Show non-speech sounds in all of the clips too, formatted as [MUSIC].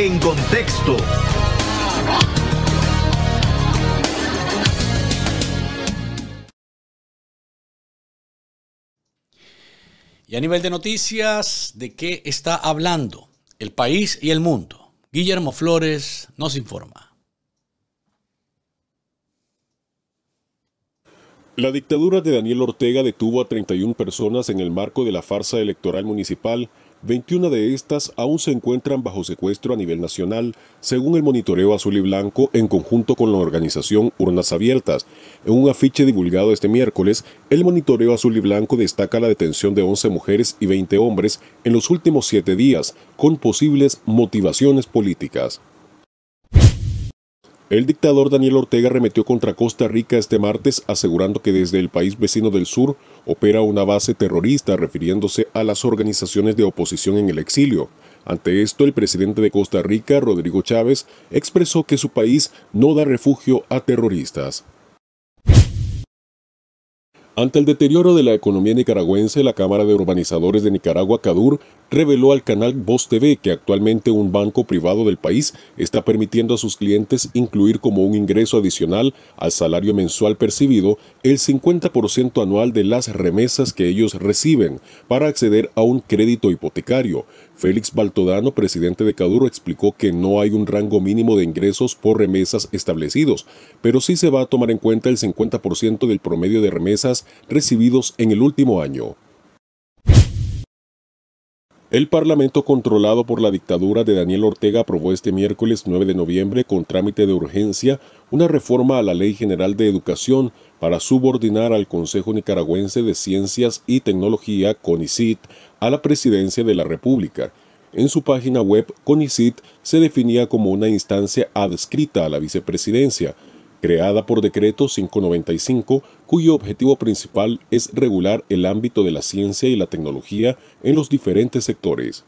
En contexto. Y a nivel de noticias, ¿de qué está hablando el país y el mundo? Guillermo Flores nos informa. La dictadura de Daniel Ortega detuvo a 31 personas en el marco de la farsa electoral municipal 21 de estas aún se encuentran bajo secuestro a nivel nacional, según el monitoreo azul y blanco en conjunto con la organización Urnas Abiertas. En un afiche divulgado este miércoles, el monitoreo azul y blanco destaca la detención de 11 mujeres y 20 hombres en los últimos siete días, con posibles motivaciones políticas. El dictador Daniel Ortega remetió contra Costa Rica este martes asegurando que desde el país vecino del sur opera una base terrorista refiriéndose a las organizaciones de oposición en el exilio. Ante esto, el presidente de Costa Rica, Rodrigo Chávez, expresó que su país no da refugio a terroristas. Ante el deterioro de la economía nicaragüense, la Cámara de Urbanizadores de Nicaragua, CADUR, reveló al canal Voz TV que actualmente un banco privado del país está permitiendo a sus clientes incluir como un ingreso adicional al salario mensual percibido el 50% anual de las remesas que ellos reciben para acceder a un crédito hipotecario, Félix Baltodano, presidente de Caduro, explicó que no hay un rango mínimo de ingresos por remesas establecidos, pero sí se va a tomar en cuenta el 50% del promedio de remesas recibidos en el último año. El Parlamento controlado por la dictadura de Daniel Ortega aprobó este miércoles 9 de noviembre con trámite de urgencia una reforma a la Ley General de Educación para subordinar al Consejo Nicaragüense de Ciencias y Tecnología, CONICIT, a la Presidencia de la República. En su página web, CONICIT se definía como una instancia adscrita a la vicepresidencia, creada por decreto 595, cuyo objetivo principal es regular el ámbito de la ciencia y la tecnología en los diferentes sectores.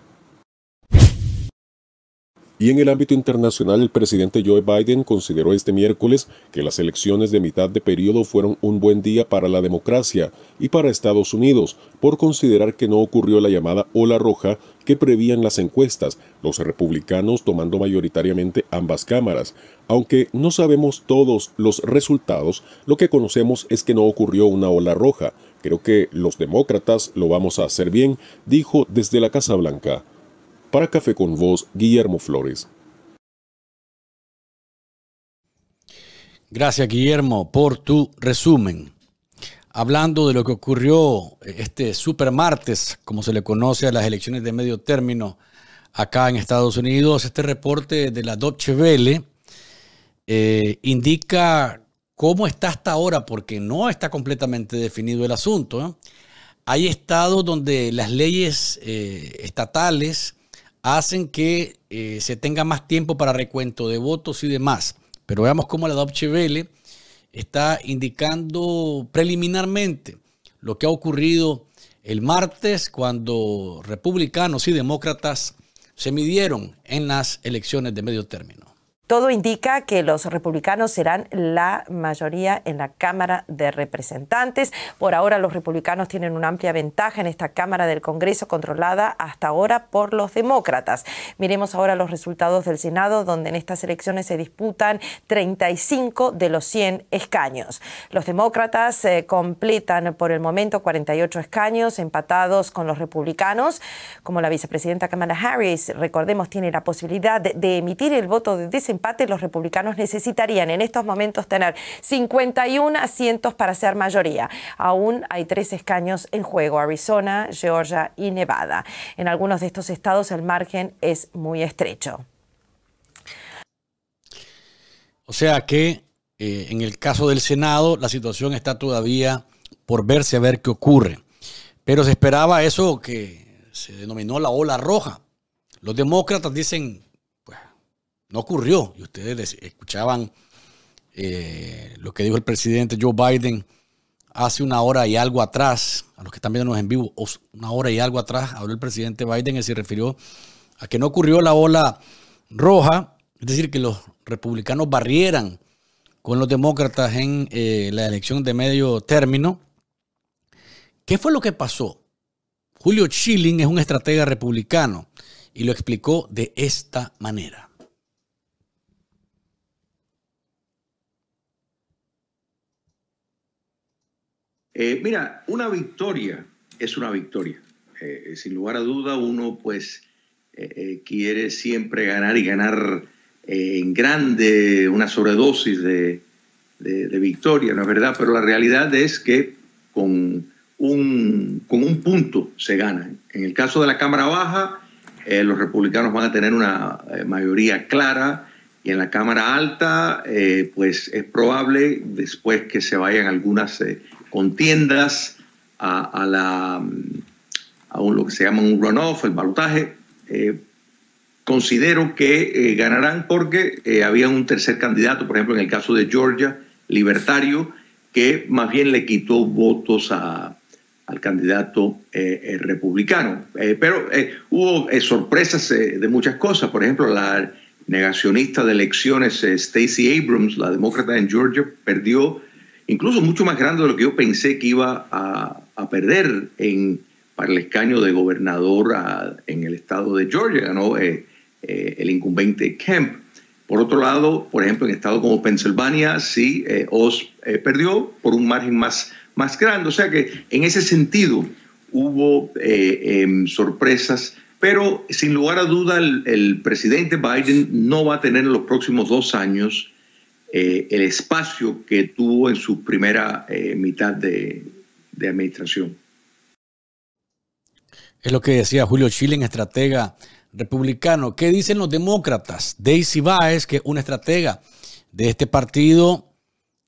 Y en el ámbito internacional, el presidente Joe Biden consideró este miércoles que las elecciones de mitad de periodo fueron un buen día para la democracia y para Estados Unidos, por considerar que no ocurrió la llamada ola roja que prevían las encuestas, los republicanos tomando mayoritariamente ambas cámaras. Aunque no sabemos todos los resultados, lo que conocemos es que no ocurrió una ola roja. Creo que los demócratas lo vamos a hacer bien, dijo desde la Casa Blanca. Para Café con vos, Guillermo Flores. Gracias, Guillermo, por tu resumen. Hablando de lo que ocurrió eh, este supermartes, como se le conoce a las elecciones de medio término acá en Estados Unidos, este reporte de la Deutsche Welle eh, indica cómo está hasta ahora, porque no está completamente definido el asunto. ¿eh? Hay estados donde las leyes estatales hacen que eh, se tenga más tiempo para recuento de votos y demás. Pero veamos cómo la Deutsche está indicando preliminarmente lo que ha ocurrido el martes cuando republicanos y demócratas se midieron en las elecciones de medio término. Todo indica que los republicanos serán la mayoría en la Cámara de Representantes. Por ahora los republicanos tienen una amplia ventaja en esta Cámara del Congreso controlada hasta ahora por los demócratas. Miremos ahora los resultados del Senado, donde en estas elecciones se disputan 35 de los 100 escaños. Los demócratas eh, completan por el momento 48 escaños, empatados con los republicanos. Como la vicepresidenta Kamala Harris, recordemos, tiene la posibilidad de, de emitir el voto de desempeño empate, los republicanos necesitarían en estos momentos tener 51 asientos para ser mayoría. Aún hay tres escaños en juego, Arizona, Georgia y Nevada. En algunos de estos estados el margen es muy estrecho. O sea que eh, en el caso del Senado la situación está todavía por verse a ver qué ocurre. Pero se esperaba eso que se denominó la ola roja. Los demócratas dicen no ocurrió. Y ustedes escuchaban eh, lo que dijo el presidente Joe Biden hace una hora y algo atrás, a los que están viéndonos en vivo, una hora y algo atrás, habló el presidente Biden y se refirió a que no ocurrió la ola roja, es decir, que los republicanos barrieran con los demócratas en eh, la elección de medio término. ¿Qué fue lo que pasó? Julio Schilling es un estratega republicano y lo explicó de esta manera. Eh, mira, una victoria es una victoria. Eh, eh, sin lugar a duda, uno pues quiere siempre ganar y ganar en grande una sobredosis de, victoria, ¿no es verdad? Pero la realidad es que con un, con un punto se gana. En el caso de la Cámara Baja, los republicanos van a tener una mayoría clara y en la Cámara Alta, pues es probable después que se vayan algunas contiendas, a, la, a lo que se llama un runoff, el balotaje, eh, considero que eh, ganarán porque eh, había un tercer candidato, por ejemplo, en el caso de Georgia, libertario, que más bien le quitó votos a, al candidato republicano. pero hubo sorpresas de muchas cosas, por ejemplo, la negacionista de elecciones Stacey Abrams, la demócrata en Georgia, perdió incluso mucho más grande de lo que yo pensé que iba a, perder en, para el escaño de gobernador en el estado de Georgia, eh, eh, el incumbente Kemp. Por otro lado, por ejemplo, en estados como Pensilvania, sí, eh, Oz perdió por un margen más, más grande. O sea que en ese sentido hubo em, sorpresas, pero sin lugar a duda el, el presidente Biden no va a tener en los próximos dos años eh, el espacio que tuvo en su primera eh, mitad de, administración. Es lo que decía Julio Schilling, estratega republicano. ¿Qué dicen los demócratas? Daisy Baez, que es una estratega de este partido,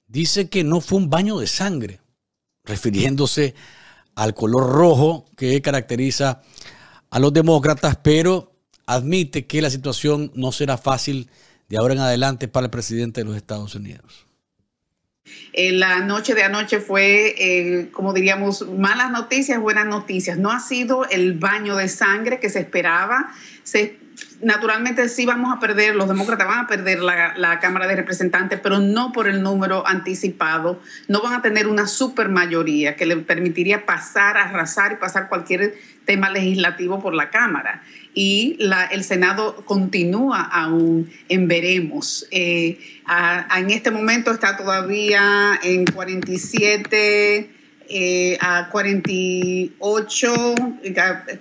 dice que no fue un baño de sangre, refiriéndose al color rojo que caracteriza a los demócratas, pero admite que la situación no será fácil y ahora en adelante para el presidente de los Estados Unidos? Eh, la noche de anoche fue, eh, como diríamos, malas noticias, buenas noticias. No ha sido el baño de sangre que se esperaba. naturalmente sí vamos a perder, los demócratas van a perder la, Cámara de Representantes, pero no por el número anticipado. No van a tener una supermayoría que le permitiría pasar, arrasar y pasar cualquier tema legislativo por la Cámara y la, el Senado continúa aún en veremos. Eh, en este momento está todavía en 47 eh, a 48,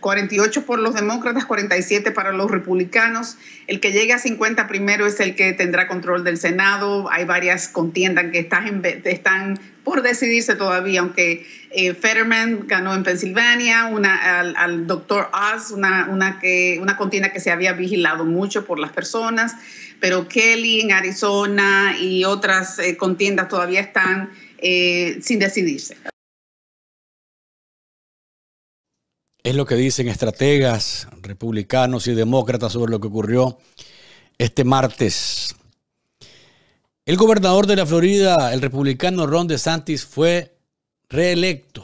48 por los demócratas, 47 para los republicanos. El que llegue a 50 primero es el que tendrá control del Senado. Hay varias contiendas que están, por decidirse todavía, aunque eh, ganó en Pensilvania, al, doctor Oz, una, una contienda que se había vigilado mucho por las personas, pero Kelly en Arizona y otras eh, contiendas todavía están eh, sin decidirse. Es lo que dicen estrategas republicanos y demócratas sobre lo que ocurrió este martes. El gobernador de la Florida, el republicano Ron DeSantis, fue reelecto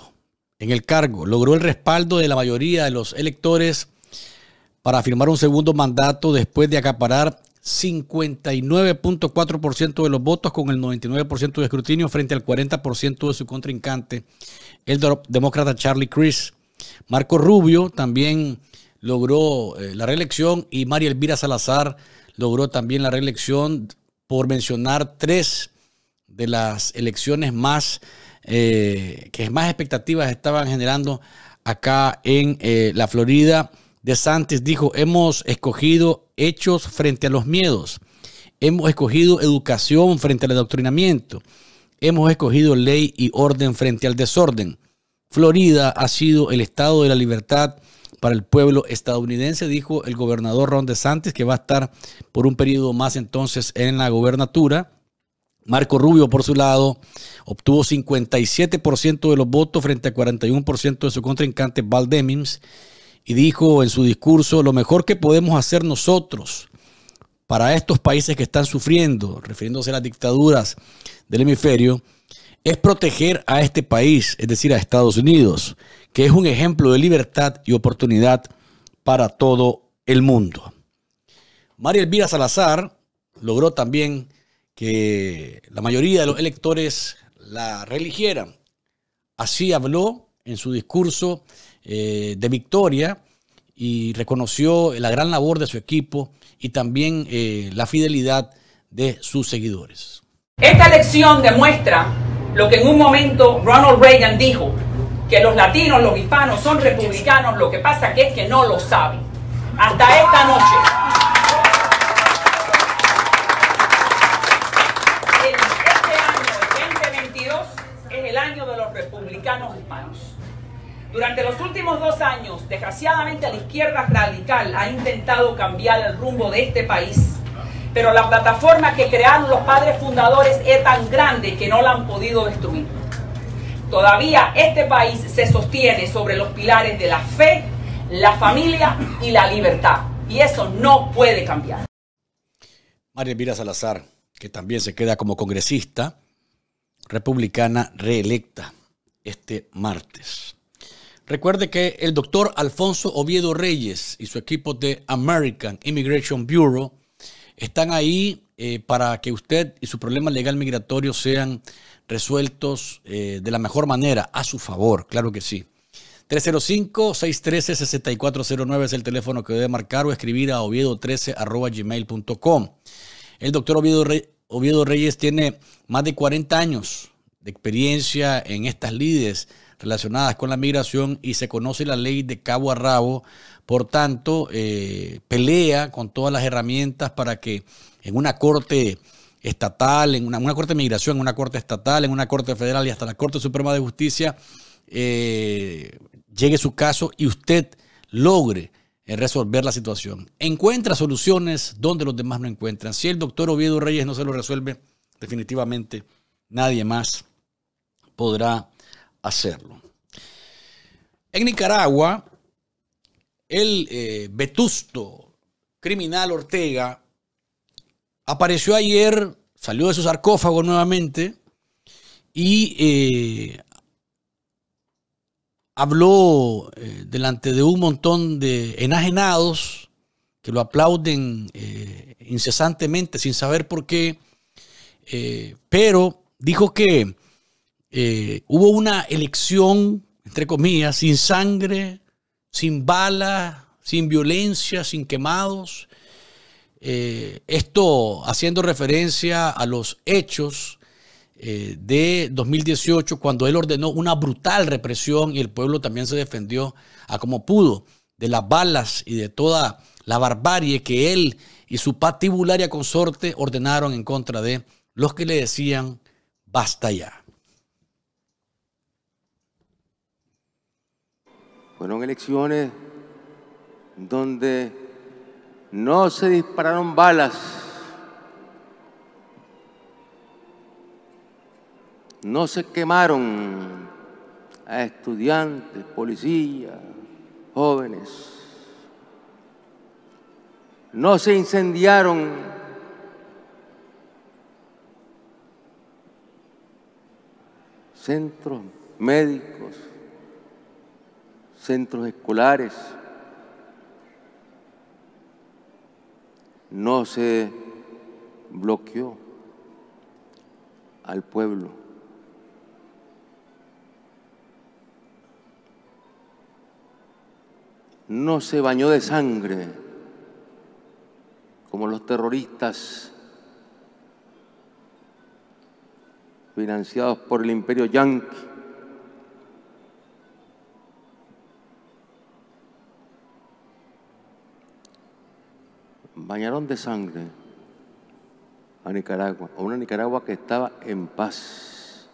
en el cargo. Logró el respaldo de la mayoría de los electores para firmar un segundo mandato después de acaparar 59.4% de los votos con el 99% de escrutinio frente al 40% de su contrincante, el demócrata Charlie Crist. Marco Rubio también logró eh, la reelección y María Elvira Salazar logró también la reelección por mencionar tres de las elecciones más eh, que más expectativas estaban generando acá en eh, la Florida. De Santos dijo, hemos escogido hechos frente a los miedos, hemos escogido educación frente al adoctrinamiento, hemos escogido ley y orden frente al desorden. Florida ha sido el estado de la libertad para el pueblo estadounidense, dijo el gobernador Ron DeSantis, que va a estar por un periodo más entonces en la gobernatura. Marco Rubio, por su lado, obtuvo 57% de los votos frente a 41% de su contrincante Val Demings y dijo en su discurso, lo mejor que podemos hacer nosotros para estos países que están sufriendo, refiriéndose a las dictaduras del hemisferio, es proteger a este país, es decir, a Estados Unidos, que es un ejemplo de libertad y oportunidad para todo el mundo. María Elvira Salazar logró también que la mayoría de los electores la religieran. Así habló en su discurso eh, de victoria y reconoció la gran labor de su equipo y también eh, la fidelidad de sus seguidores. Esta elección demuestra lo que en un momento Ronald Reagan dijo, que los latinos, los hispanos son republicanos, lo que pasa que es que no lo saben. Hasta esta noche. Este año, 2022, es el año de los republicanos hispanos. Durante los últimos dos años, desgraciadamente la izquierda radical ha intentado cambiar el rumbo de este país pero la plataforma que crearon los padres fundadores es tan grande que no la han podido destruir. Todavía este país se sostiene sobre los pilares de la fe, la familia y la libertad. Y eso no puede cambiar. María Elvira Salazar, que también se queda como congresista republicana reelecta este martes. Recuerde que el doctor Alfonso Oviedo Reyes y su equipo de American Immigration Bureau están ahí eh, para que usted y su problema legal migratorio sean resueltos eh, de la mejor manera, a su favor, claro que sí. 305-613-6409 es el teléfono que debe marcar o escribir a oviedo gmail.com. El doctor Oviedo, Oviedo Reyes tiene más de 40 años de experiencia en estas lides relacionadas con la migración y se conoce la ley de cabo a rabo por tanto, eh, pelea con todas las herramientas para que en una corte estatal, en una, corte de migración, en una corte estatal, en una corte federal y hasta la Corte Suprema de Justicia, eh, llegue su caso y usted logre eh, resolver la situación. Encuentra soluciones donde los demás no encuentran. Si el doctor Oviedo Reyes no se lo resuelve, definitivamente nadie más podrá hacerlo. En Nicaragua, el eh, vetusto criminal Ortega apareció ayer, salió de su sarcófago nuevamente y eh, habló eh, delante de un montón de enajenados que lo aplauden incesantemente sin saber por qué, pero dijo que hubo una elección, entre comillas, sin sangre, sin balas, sin violencia, sin quemados. Eh, esto haciendo referencia a los hechos eh, de 2018, cuando él ordenó una brutal represión y el pueblo también se defendió a como pudo de las balas y de toda la barbarie que él y su patibularia consorte ordenaron en contra de los que le decían basta ya. Fueron elecciones donde no se dispararon balas, no se quemaron a estudiantes, policías, jóvenes, no se incendiaron centros médicos, centros escolares. No se bloqueó al pueblo. No se bañó de sangre como los terroristas financiados por el imperio yanqui bañaron de sangre a Nicaragua, a una Nicaragua que estaba en paz.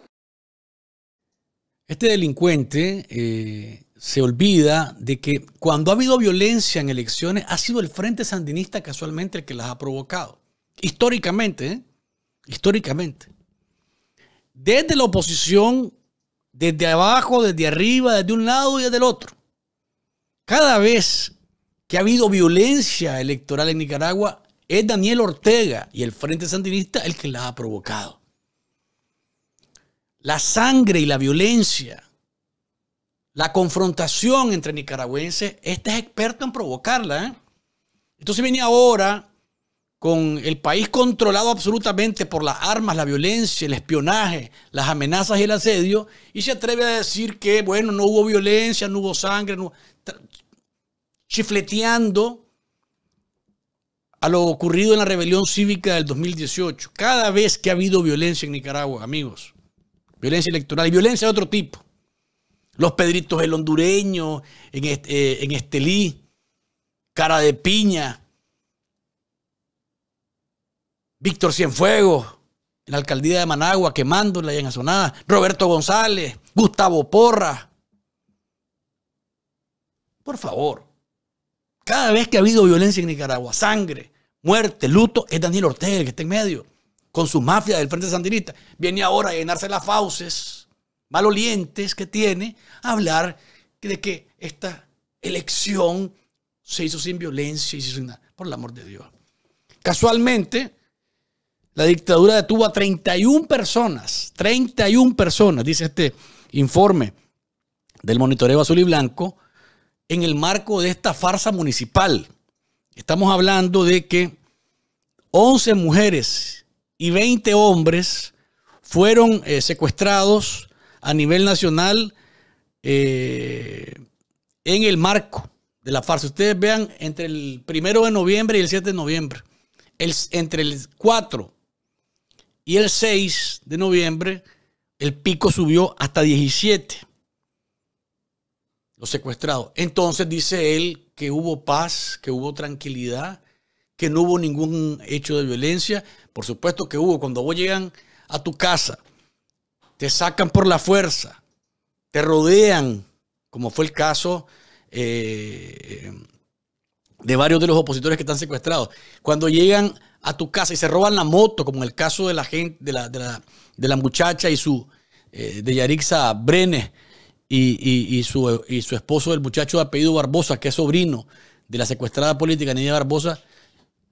Este delincuente eh, se olvida de que cuando ha habido violencia en elecciones ha sido el Frente Sandinista casualmente el que las ha provocado. Históricamente, ¿eh? históricamente. Desde la oposición, desde abajo, desde arriba, desde un lado y desde el otro. Cada vez ha habido violencia electoral en Nicaragua, es Daniel Ortega y el Frente Sandinista el que la ha provocado. La sangre y la violencia, la confrontación entre nicaragüenses, este es experto en provocarla. ¿eh? Entonces viene ahora con el país controlado absolutamente por las armas, la violencia, el espionaje, las amenazas y el asedio, y se atreve a decir que, bueno, no hubo violencia, no hubo sangre, no chifleteando a lo ocurrido en la rebelión cívica del 2018. Cada vez que ha habido violencia en Nicaragua, amigos, violencia electoral y violencia de otro tipo, los Pedritos el hondureño, en, este, Estelí, Cara de Piña, Víctor Cienfuegos, en la alcaldía de Managua, quemándola y en Azonada, Roberto González, Gustavo Porra. Por favor, cada vez que ha habido violencia en Nicaragua, sangre, muerte, luto, es Daniel Ortega el que está en medio, con su mafia del Frente Sandinista. Viene ahora a llenarse las fauces malolientes que tiene, a hablar de que esta elección se hizo sin violencia y sin nada. Por el amor de Dios. Casualmente, la dictadura detuvo a 31 personas, 31 personas, dice este informe del monitoreo azul y blanco, en el marco de esta farsa municipal. Estamos hablando de que 11 mujeres y 20 hombres fueron eh, secuestrados a nivel nacional eh, en el marco de la farsa. Ustedes vean, entre el 1 de noviembre y el 7 de noviembre, entre el 4 y el 6 de noviembre, el pico subió hasta 17 secuestrados. Entonces dice él que hubo paz, que hubo tranquilidad, que no hubo ningún hecho de violencia. Por supuesto que hubo. Cuando vos llegan a tu casa, te sacan por la fuerza, te rodean, como fue el caso eh, de varios de los opositores que están secuestrados. Cuando llegan a tu casa y se roban la moto, como en el caso de la gente, de la, de la, muchacha y su eh, de Yarixa Brenes y, su, esposo, el muchacho de apellido Barbosa, que es sobrino de la secuestrada política niña Barbosa,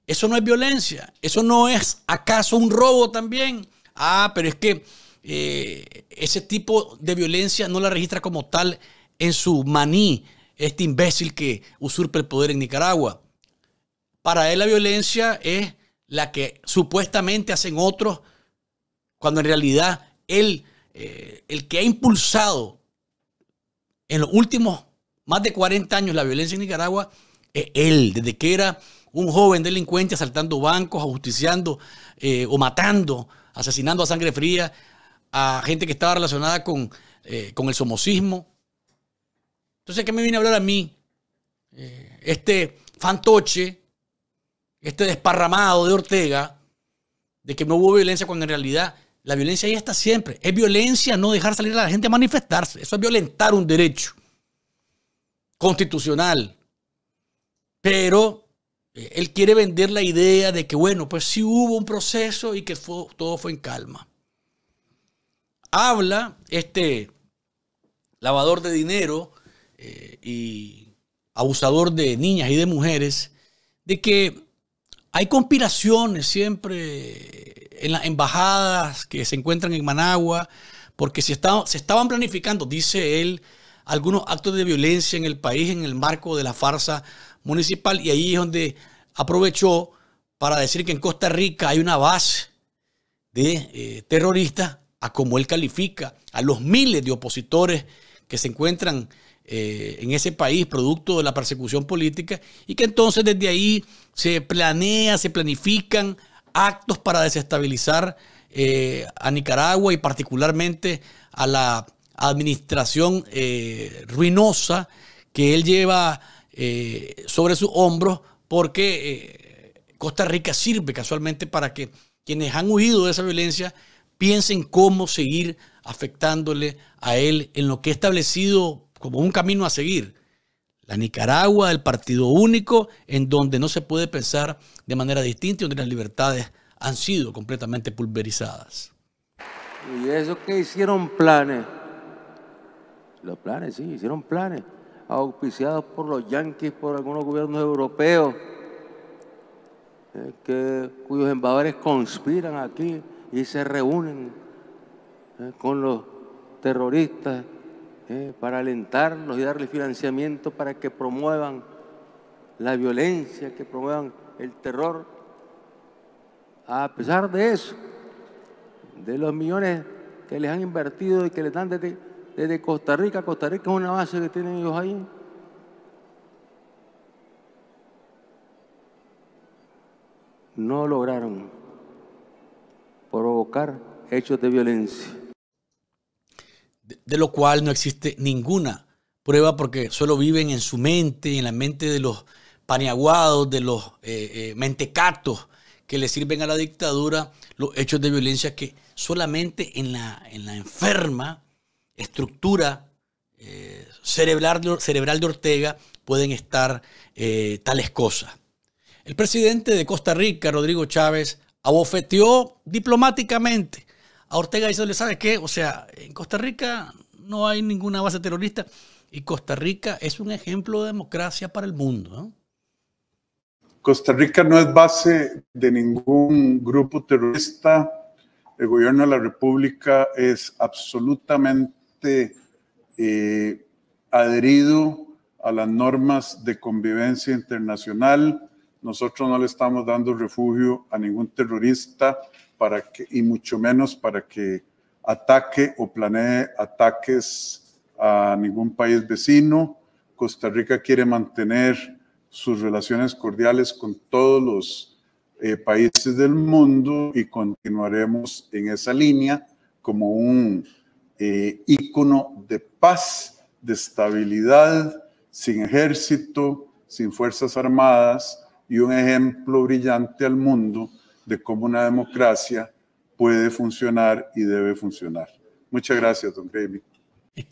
eso no es violencia, eso no es acaso un robo también. Ah, pero es que eh, ese tipo de violencia no la registra como tal en su maní, este imbécil que usurpa el poder en Nicaragua. Para él la violencia es la que supuestamente hacen otros, cuando en realidad él, eh, el que ha impulsado en los últimos más de 40 años la violencia en Nicaragua es él, desde que era un joven delincuente asaltando bancos, ajusticiando eh, o matando, asesinando a sangre fría a gente que estaba relacionada con, eh, el somocismo. Entonces, ¿qué me viene a hablar a mí? Eh, este fantoche, este desparramado de Ortega, de que no hubo violencia cuando en realidad la violencia ahí está siempre. Es violencia no dejar salir a la gente a manifestarse. Eso es violentar un derecho constitucional. Pero eh, él quiere vender la idea de que, bueno, pues sí hubo un proceso y que todo fue en calma. Habla este lavador de dinero eh, y abusador de niñas y de mujeres de que hay conspiraciones siempre en las embajadas que se encuentran en Managua, porque se, se estaban planificando, dice él, algunos actos de violencia en el país en el marco de la farsa municipal y ahí es donde aprovechó para decir que en Costa Rica hay una base de eh, terroristas, a como él califica, a los miles de opositores que se encuentran eh, en ese país producto de la persecución política y que entonces desde ahí se planea, se planifican actos para desestabilizar eh, a Nicaragua y particularmente a la administración eh, ruinosa que él lleva eh, sobre sus hombros porque Costa Rica sirve casualmente para que quienes han huido de esa violencia piensen cómo seguir afectándole a él en lo que ha establecido como un camino a seguir, Nicaragua el Partido Único, en donde no se puede pensar de manera distinta y donde las libertades han sido completamente pulverizadas. Y eso que hicieron planes, los planes, sí, hicieron planes, auspiciados por los yanquis, por algunos gobiernos europeos, eh, que, cuyos embajadores conspiran aquí y se reúnen eh, con los terroristas ¿eh? para alentarlos y darles financiamiento para que promuevan la violencia, que promuevan el terror. A pesar de eso, de los millones que les han invertido y que les dan desde Costa Rica, Costa Rica es una base que tienen ellos ahí. No lograron provocar hechos de violencia de lo cual no existe ninguna prueba porque solo viven en su mente, en la mente de los paniaguados, de los eh, eh, mentecatos que le sirven a la dictadura, los hechos de violencia que solamente en la, enferma estructura eh, cerebral, cerebral, de Ortega pueden estar tales cosas. El presidente de Costa Rica, Rodrigo Chávez, abofeteó diplomáticamente a Ortega diciéndole, ¿sabe qué? O sea, en Costa Rica no hay ninguna base terrorista y Costa Rica es un ejemplo de democracia para el mundo. Costa Rica no es base de ningún grupo terrorista. El gobierno de la República es absolutamente eh, adherido a las normas de convivencia internacional. Nosotros no le estamos dando refugio a ningún terrorista y mucho menos para que ataque o planee ataques a ningún país vecino. Costa Rica quiere mantener sus relaciones cordiales con todos los eh, países del mundo y continuaremos en esa línea como un eh, ícono de paz, de estabilidad, sin ejército, sin fuerzas armadas y un ejemplo brillante al mundo de cómo una democracia puede funcionar y debe funcionar. Muchas gracias, don Jaime. [LAUGHS]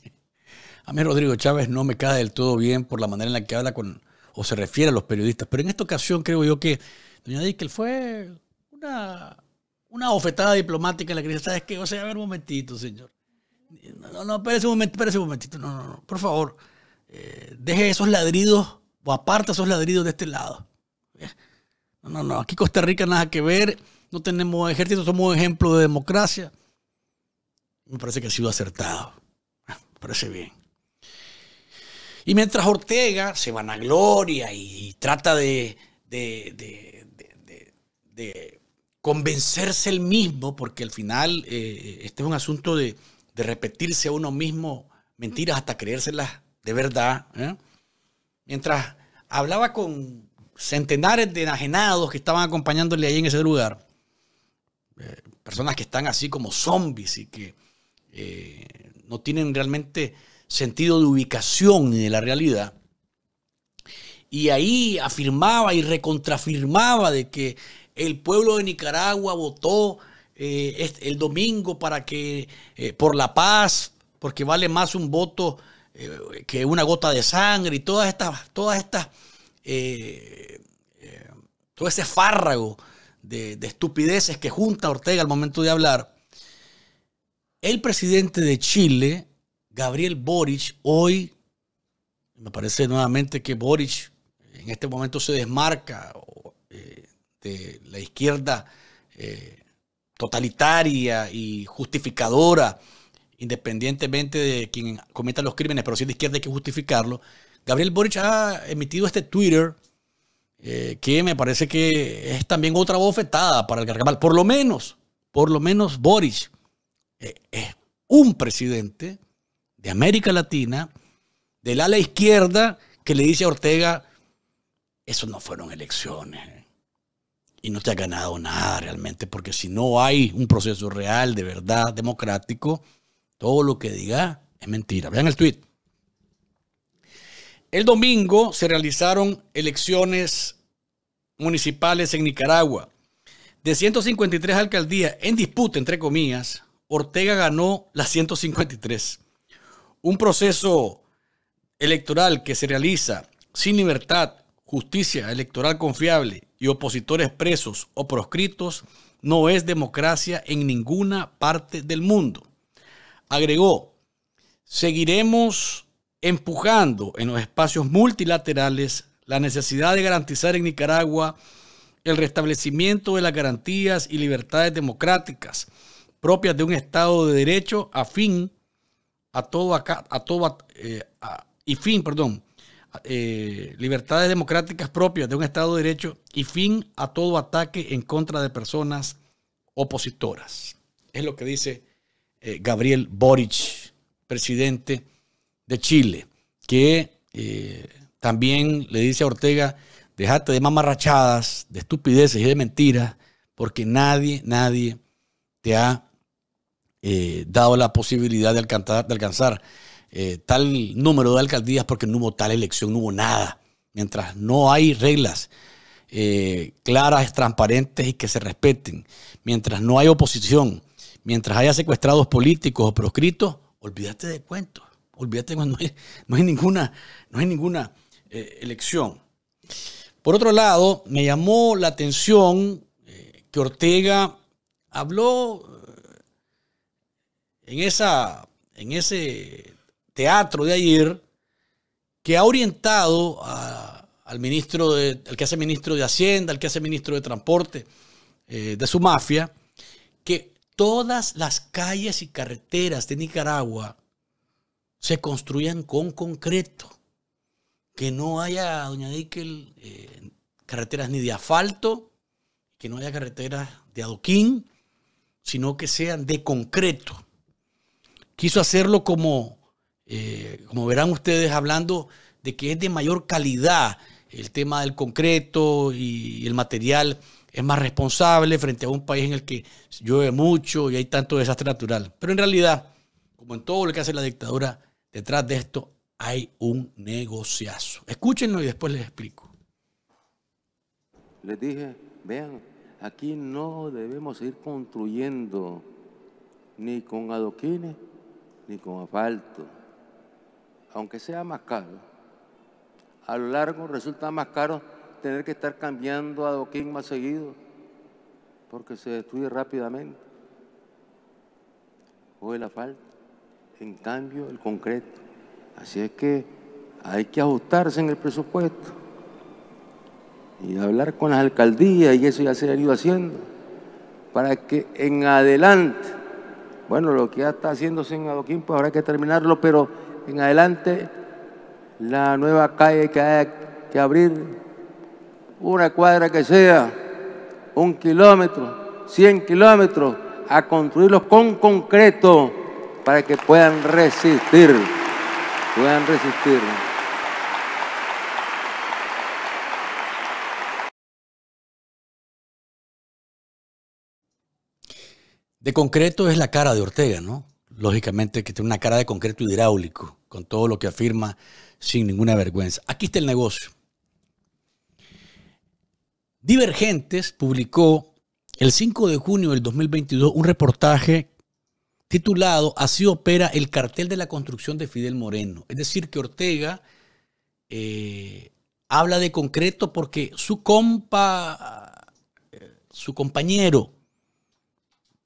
A mí Rodrigo Chávez no me cae del todo bien por la manera en la que habla con o se refiere a los periodistas, pero en esta ocasión creo yo que doña Dickel fue una, una ofetada diplomática en la que dice, ¿sabes qué? O sea, a ver un momentito, señor. No, no, no, un momento, espérese un momentito. No, no, no, por favor, eh, deje esos ladridos o aparta esos ladridos de este lado. No, no, no. Aquí Costa Rica nada que ver. No tenemos ejército, somos ejemplo de democracia. Me parece que ha sido acertado. Ah, me parece bien. Y mientras Ortega se gloria y trata de, de, de convencerse él mismo, porque al final eh, este es un asunto de, repetirse a uno mismo mentiras hasta creérselas de verdad. ¿eh? Mientras hablaba con centenares de enajenados que estaban acompañándole ahí en ese lugar. Eh, personas que están así como zombies y que eh, no tienen realmente sentido de ubicación ni de la realidad. Y ahí afirmaba y recontrafirmaba de que el pueblo de Nicaragua votó eh, el domingo para que por la paz, porque vale más un voto que una gota de sangre y todas estas, todas estas eh, eh, todo ese fárrago de, estupideces que junta Ortega al momento de hablar, el presidente de Chile, Gabriel Boric, hoy, me parece nuevamente que Boric en este momento se desmarca eh, de la izquierda totalitaria y justificadora, independientemente de quien cometa los crímenes, pero si es de izquierda hay que justificarlo, Gabriel Boric ha emitido este Twitter eh, que me parece que es también otra bofetada para el carnaval. Por lo menos, por lo menos Boric eh, es un presidente de América Latina, del ala izquierda, que le dice a Ortega, eso no fueron elecciones. Y no te ha ganado nada realmente, porque si no hay un proceso real, de verdad, democrático, todo lo que diga es mentira. Vean el tweet. El domingo se realizaron elecciones municipales en Nicaragua. De 153 alcaldías en disputa, entre comillas, Ortega ganó las 153. Un proceso electoral que se realiza sin libertad, justicia electoral confiable y opositores presos o proscritos no es democracia en ninguna parte del mundo. Agregó, seguiremos empujando en los espacios multilaterales la necesidad de garantizar en Nicaragua el restablecimiento de las garantías y libertades democráticas propias de un Estado de Derecho a fin a todo acá, a eh, y fin, perdón, eh, libertades democráticas propias de un Estado de Derecho y fin a todo ataque en contra de personas opositoras. Es lo que dice eh, Gabriel Boric, presidente de Chile, que eh, también le dice a Ortega, dejate de mamarrachadas, de estupideces y de mentiras, porque nadie, nadie te ha eh, dado la posibilidad de alcanzar, eh, tal número de alcaldías porque no hubo tal elección, no hubo nada. Mientras no hay reglas claras, transparentes y que se respeten, mientras no hay oposición, mientras haya secuestrados políticos o proscritos, olvídate de cuentos. Olvídate cuando no hay ninguna, no ninguna eh, elección. Por otro lado, me llamó la atención eh, que Ortega habló eh, en, esa, en ese teatro de ayer que ha orientado al ministro, que hace ministro de Hacienda, al que hace ministro de Transporte, de su mafia, que todas las calles y carreteras de Nicaragua se construyan con concreto. Que no haya, doña Díquel, eh, carreteras ni de asfalto, que no haya carreteras de adoquín, sino que sean de concreto. Quiso hacerlo como, eh, como verán ustedes, hablando de que es de mayor calidad el tema del concreto y el material es más responsable frente a un país en el que llueve mucho y hay tanto desastre natural. Pero en realidad, como en todo lo que hace la dictadura, Detrás de esto hay un negociazo. Escúchenlo y después les explico. Les dije, vean, aquí no debemos ir construyendo ni con adoquines ni con asfalto, aunque sea más caro. A lo largo resulta más caro tener que estar cambiando adoquín más seguido, porque se destruye rápidamente. O el asfalto en cambio el concreto. Así es que hay que ajustarse en el presupuesto y hablar con las alcaldías y eso ya se ha ido haciendo para que en adelante, bueno, lo que ya está haciéndose en Adoquín, pues habrá que terminarlo, pero en adelante la nueva calle que hay que abrir, una cuadra que sea, un kilómetro, 100 kilómetros, a construirlos con concreto para que puedan resistir, puedan resistir. De concreto es la cara de Ortega, ¿no? Lógicamente que tiene una cara de concreto hidráulico, con todo lo que afirma sin ninguna vergüenza. Aquí está el negocio. Divergentes publicó el 5 de junio del 2022 un reportaje titulado Así opera el cartel de la construcción de Fidel Moreno. Es decir, que Ortega eh, habla de concreto porque su compa, eh, su compañero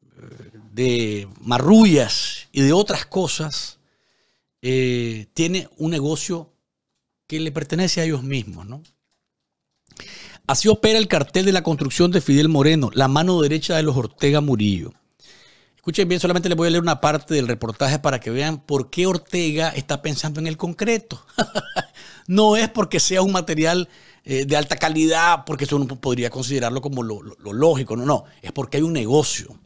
eh, de marrullas y de otras cosas, tiene un negocio que le pertenece a ellos mismos, ¿no? Así opera el cartel de la construcción de Fidel Moreno, la mano derecha de los Ortega Murillo. Escuchen bien, solamente les voy a leer una parte del reportaje para que vean por qué Ortega está pensando en el concreto. [LAUGHS] no es porque sea un material eh, de alta calidad, porque eso uno podría considerarlo como lo, lógico, no, no, es porque hay un negocio.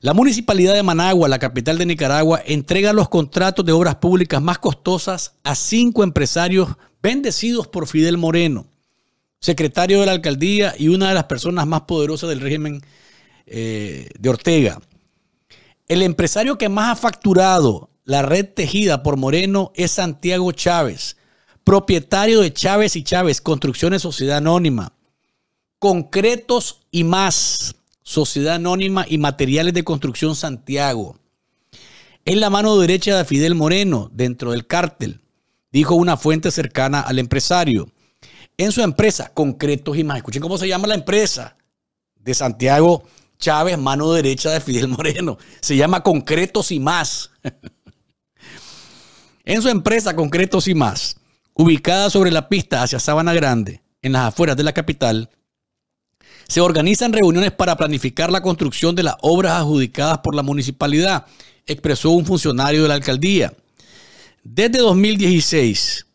La municipalidad de Managua, la capital de Nicaragua, entrega los contratos de obras públicas más costosas a cinco empresarios bendecidos por Fidel Moreno, secretario de la alcaldía y una de las personas más poderosas del régimen eh, de Ortega. El empresario que más ha facturado la red tejida por Moreno es Santiago Chávez, propietario de Chávez y Chávez, Construcciones Sociedad Anónima, Concretos y más, Sociedad Anónima y Materiales de Construcción Santiago. Es la mano derecha de Fidel Moreno dentro del cártel, dijo una fuente cercana al empresario. En su empresa, Concretos y más, escuchen cómo se llama la empresa de Santiago Chávez, mano derecha de Fidel Moreno. Se llama Concretos y más. en su empresa Concretos y más, ubicada sobre la pista hacia Sabana Grande, en las afueras de la capital, se organizan reuniones para planificar la construcción de las obras adjudicadas por la municipalidad, expresó un funcionario de la alcaldía. Desde 2016,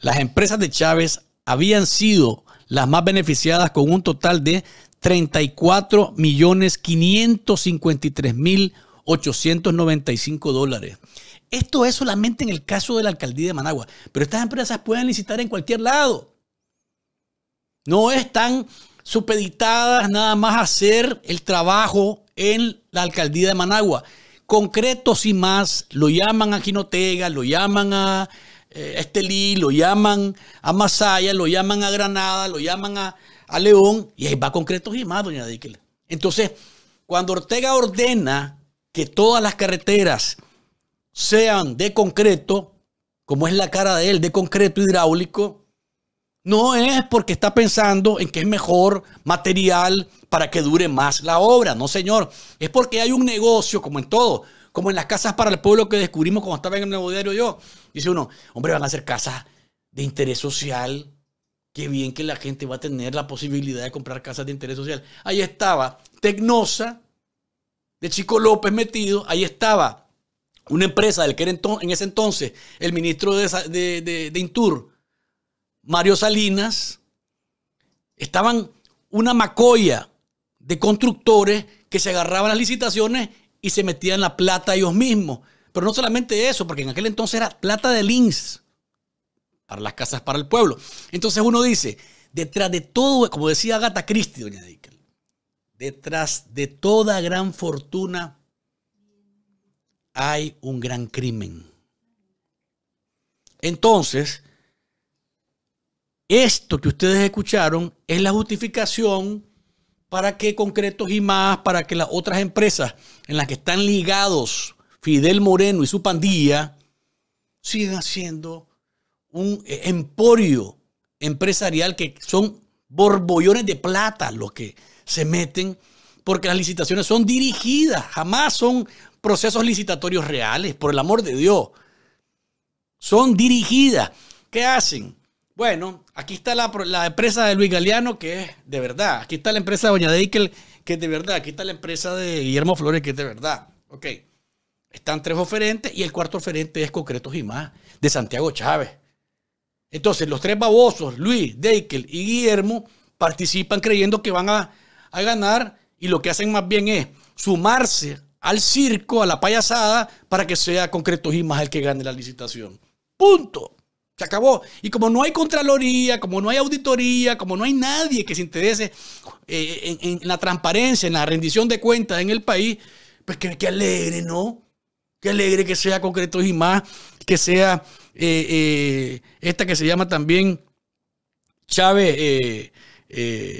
las empresas de Chávez habían sido las más beneficiadas con un total de 34 millones 553 mil 895 dólares. Esto es solamente en el caso de la alcaldía de Managua, pero estas empresas pueden licitar en cualquier lado. No están supeditadas nada más a hacer el trabajo en la alcaldía de Managua. Concretos y más, lo llaman a Ginotega, lo llaman a eh, Estelí, lo llaman a Masaya, lo llaman a Granada, lo llaman a a León y ahí va concreto y más, doña Díquel. Entonces, cuando Ortega ordena que todas las carreteras sean de concreto, como es la cara de él, de concreto hidráulico, no es porque está pensando en que es mejor material para que dure más la obra, no señor. Es porque hay un negocio, como en todo, como en las casas para el pueblo que descubrimos cuando estaba en el nuevo diario yo. Dice uno, hombre, van a ser casas de interés social Qué bien que la gente va a tener la posibilidad de comprar casas de interés social. Ahí estaba Tecnosa, de Chico López metido, ahí estaba una empresa del que era en ese entonces el ministro de, Intur, Mario Salinas, estaban una macoya de constructores que se agarraban las licitaciones y se metían la plata ellos mismos. Pero no solamente eso, porque en aquel entonces era plata de Lins para las casas para el pueblo. Entonces uno dice, detrás de todo, como decía Agatha Christie, doña detrás de toda gran fortuna hay un gran crimen. Entonces, esto que ustedes escucharon es la justificación para que Concretos y más, para que las otras empresas en las que están ligados Fidel Moreno y su pandilla sigan haciendo un emporio empresarial que son borbollones de plata los que se meten, porque las licitaciones son dirigidas, jamás son procesos licitatorios reales, por el amor de Dios. Son dirigidas. ¿Qué hacen? Bueno, aquí está la, empresa de Luis Galeano, que es de verdad. Aquí está la empresa de Doña Deikel, que es de verdad. Aquí está la empresa de Guillermo Flores, que es de verdad. Ok. Están tres oferentes y el cuarto oferente es Concretos y más, de Santiago Chávez. Entonces, los tres babosos, Luis, Deikel y Guillermo, participan creyendo que van a, ganar y lo que hacen más bien es sumarse al circo, a la payasada, para que sea Concreto y más el que gane la licitación. Punto. Se acabó. Y como no hay Contraloría, como no hay auditoría, como no hay nadie que se interese eh, en, en, la transparencia, en la rendición de cuentas en el país, pues qué, alegre, ¿no? Qué alegre que sea Concreto y más, que sea eh, eh, esta que se llama también Chávez, eh,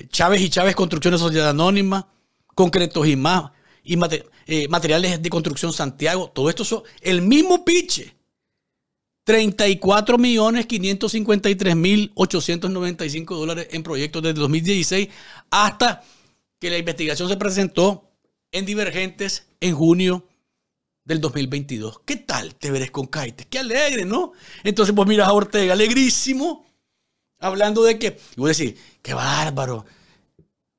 Chávez y Chávez Construcciones Sociedad Anónima, Concretos y más, y materiales de construcción Santiago, todo esto son el mismo piche. 34.553.895 dólares en proyectos desde 2016 hasta que la investigación se presentó en Divergentes en junio del 2022. ¿Qué tal te verés con Caites? Qué alegre, ¿no? Entonces pues miras a Ortega, alegrísimo, hablando de que, y vos decís, qué bárbaro,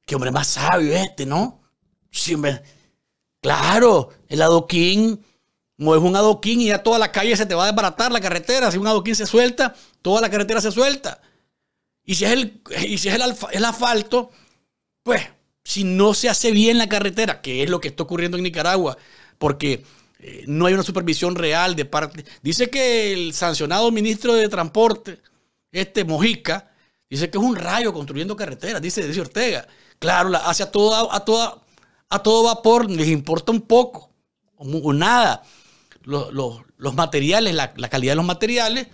qué hombre más sabio este, ¿no? Sí, claro, el adoquín, es un adoquín y ya toda la calle se te va a desbaratar la carretera, si un adoquín se suelta, toda la carretera se suelta. Y si es el, y si es el asfalto, pues si no se hace bien la carretera, que es lo que está ocurriendo en Nicaragua, porque eh, no hay una supervisión real de parte. Dice que el sancionado ministro de Transporte, este Mojica, dice que es un rayo construyendo carreteras, dice, Ortega. Claro, la, hacia todo a, toda, a todo vapor, les importa un poco o, nada los, materiales, la, calidad de los materiales.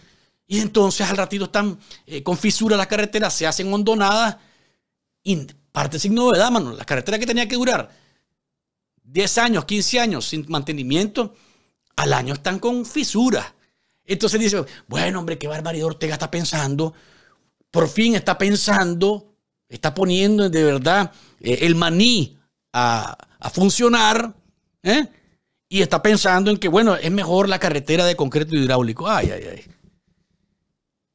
Y entonces al ratito están eh, con fisuras las carreteras, se hacen hondonadas y parte sin novedad, mano. La carretera que tenía que durar 10 años, 15 años sin mantenimiento, al año están con fisuras. Entonces dice, bueno, hombre, qué barbaridad Ortega está pensando. Por fin está pensando, está poniendo de verdad eh, el maní a, funcionar. ¿eh? Y está pensando en que, bueno, es mejor la carretera de concreto hidráulico. Ay, ay, ay.